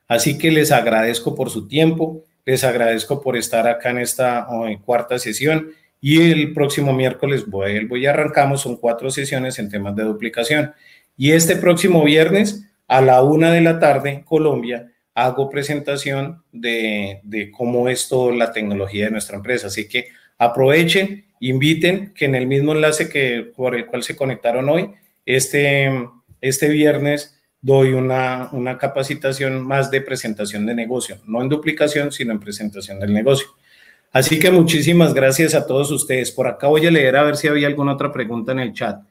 Así que les agradezco por su tiempo, les agradezco por estar acá en esta eh, cuarta sesión y el próximo miércoles voy y arrancamos, son cuatro sesiones en temas de duplicación. Y este próximo viernes a la una de la tarde, Colombia, hago presentación de, de cómo es toda la tecnología de nuestra empresa. Así que aprovechen inviten que en el mismo enlace que por el cual se conectaron hoy, este, este viernes doy una, una capacitación más de presentación de negocio, no en duplicación, sino en presentación del negocio. Así que muchísimas gracias a todos ustedes. Por acá voy a leer a ver si había alguna otra pregunta en el chat.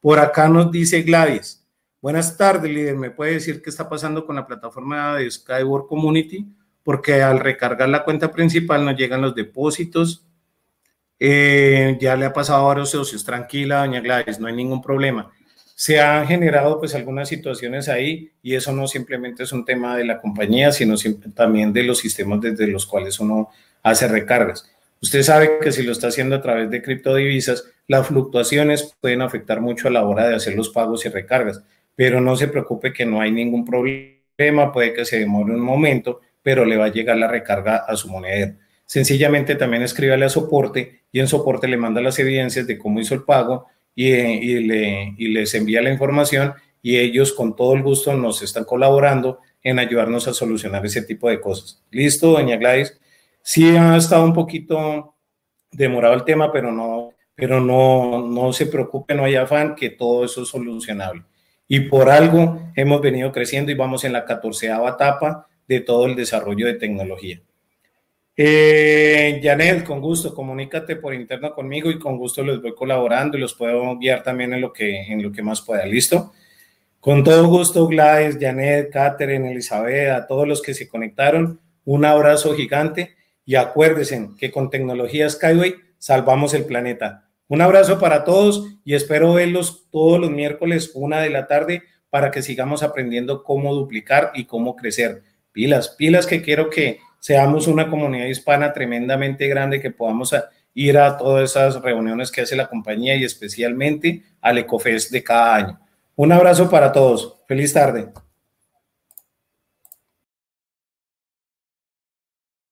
Por acá nos dice Gladys. Buenas tardes, líder. ¿Me puede decir qué está pasando con la plataforma de Skyward Community? Porque al recargar la cuenta principal no llegan los depósitos eh, ya le ha pasado a varios socios, tranquila, doña Gladys, no hay ningún problema. Se han generado pues algunas situaciones ahí y eso no simplemente es un tema de la compañía, sino también de los sistemas desde los cuales uno hace recargas. Usted sabe que si lo está haciendo a través de criptodivisas, las fluctuaciones pueden afectar mucho a la hora de hacer los pagos y recargas, pero no se preocupe que no hay ningún problema, puede que se demore un momento, pero le va a llegar la recarga a su monedero sencillamente también escríbale a soporte y en soporte le manda las evidencias de cómo hizo el pago y, eh, le, les envía la información y ellos con todo el gusto nos están colaborando en ayudarnos a solucionar ese tipo de cosas. Listo, doña Gladys. Sí ha estado un poquito demorado el tema, pero no, pero no, no se preocupe, no hay afán, que todo eso es solucionable. Y por algo hemos venido creciendo y vamos en la catorceava etapa de todo el desarrollo de tecnología. Eh, con gusto, comunícate por interno conmigo y con gusto les voy colaborando y los puedo guiar también en lo que, en lo que más pueda. ¿Listo? Con todo gusto, Gladys, Janet, Catherine, Elizabeth, a todos los que se conectaron, un abrazo gigante y acuérdense que con tecnología Skyway salvamos el planeta. Un abrazo para todos y espero verlos todos los miércoles, una de la tarde, para que sigamos aprendiendo cómo duplicar y cómo crecer. Pilas, pilas que quiero que seamos una comunidad hispana tremendamente grande que podamos ir a todas esas reuniones que hace la compañía y especialmente al EcoFest de cada año. Un abrazo para todos. Feliz tarde.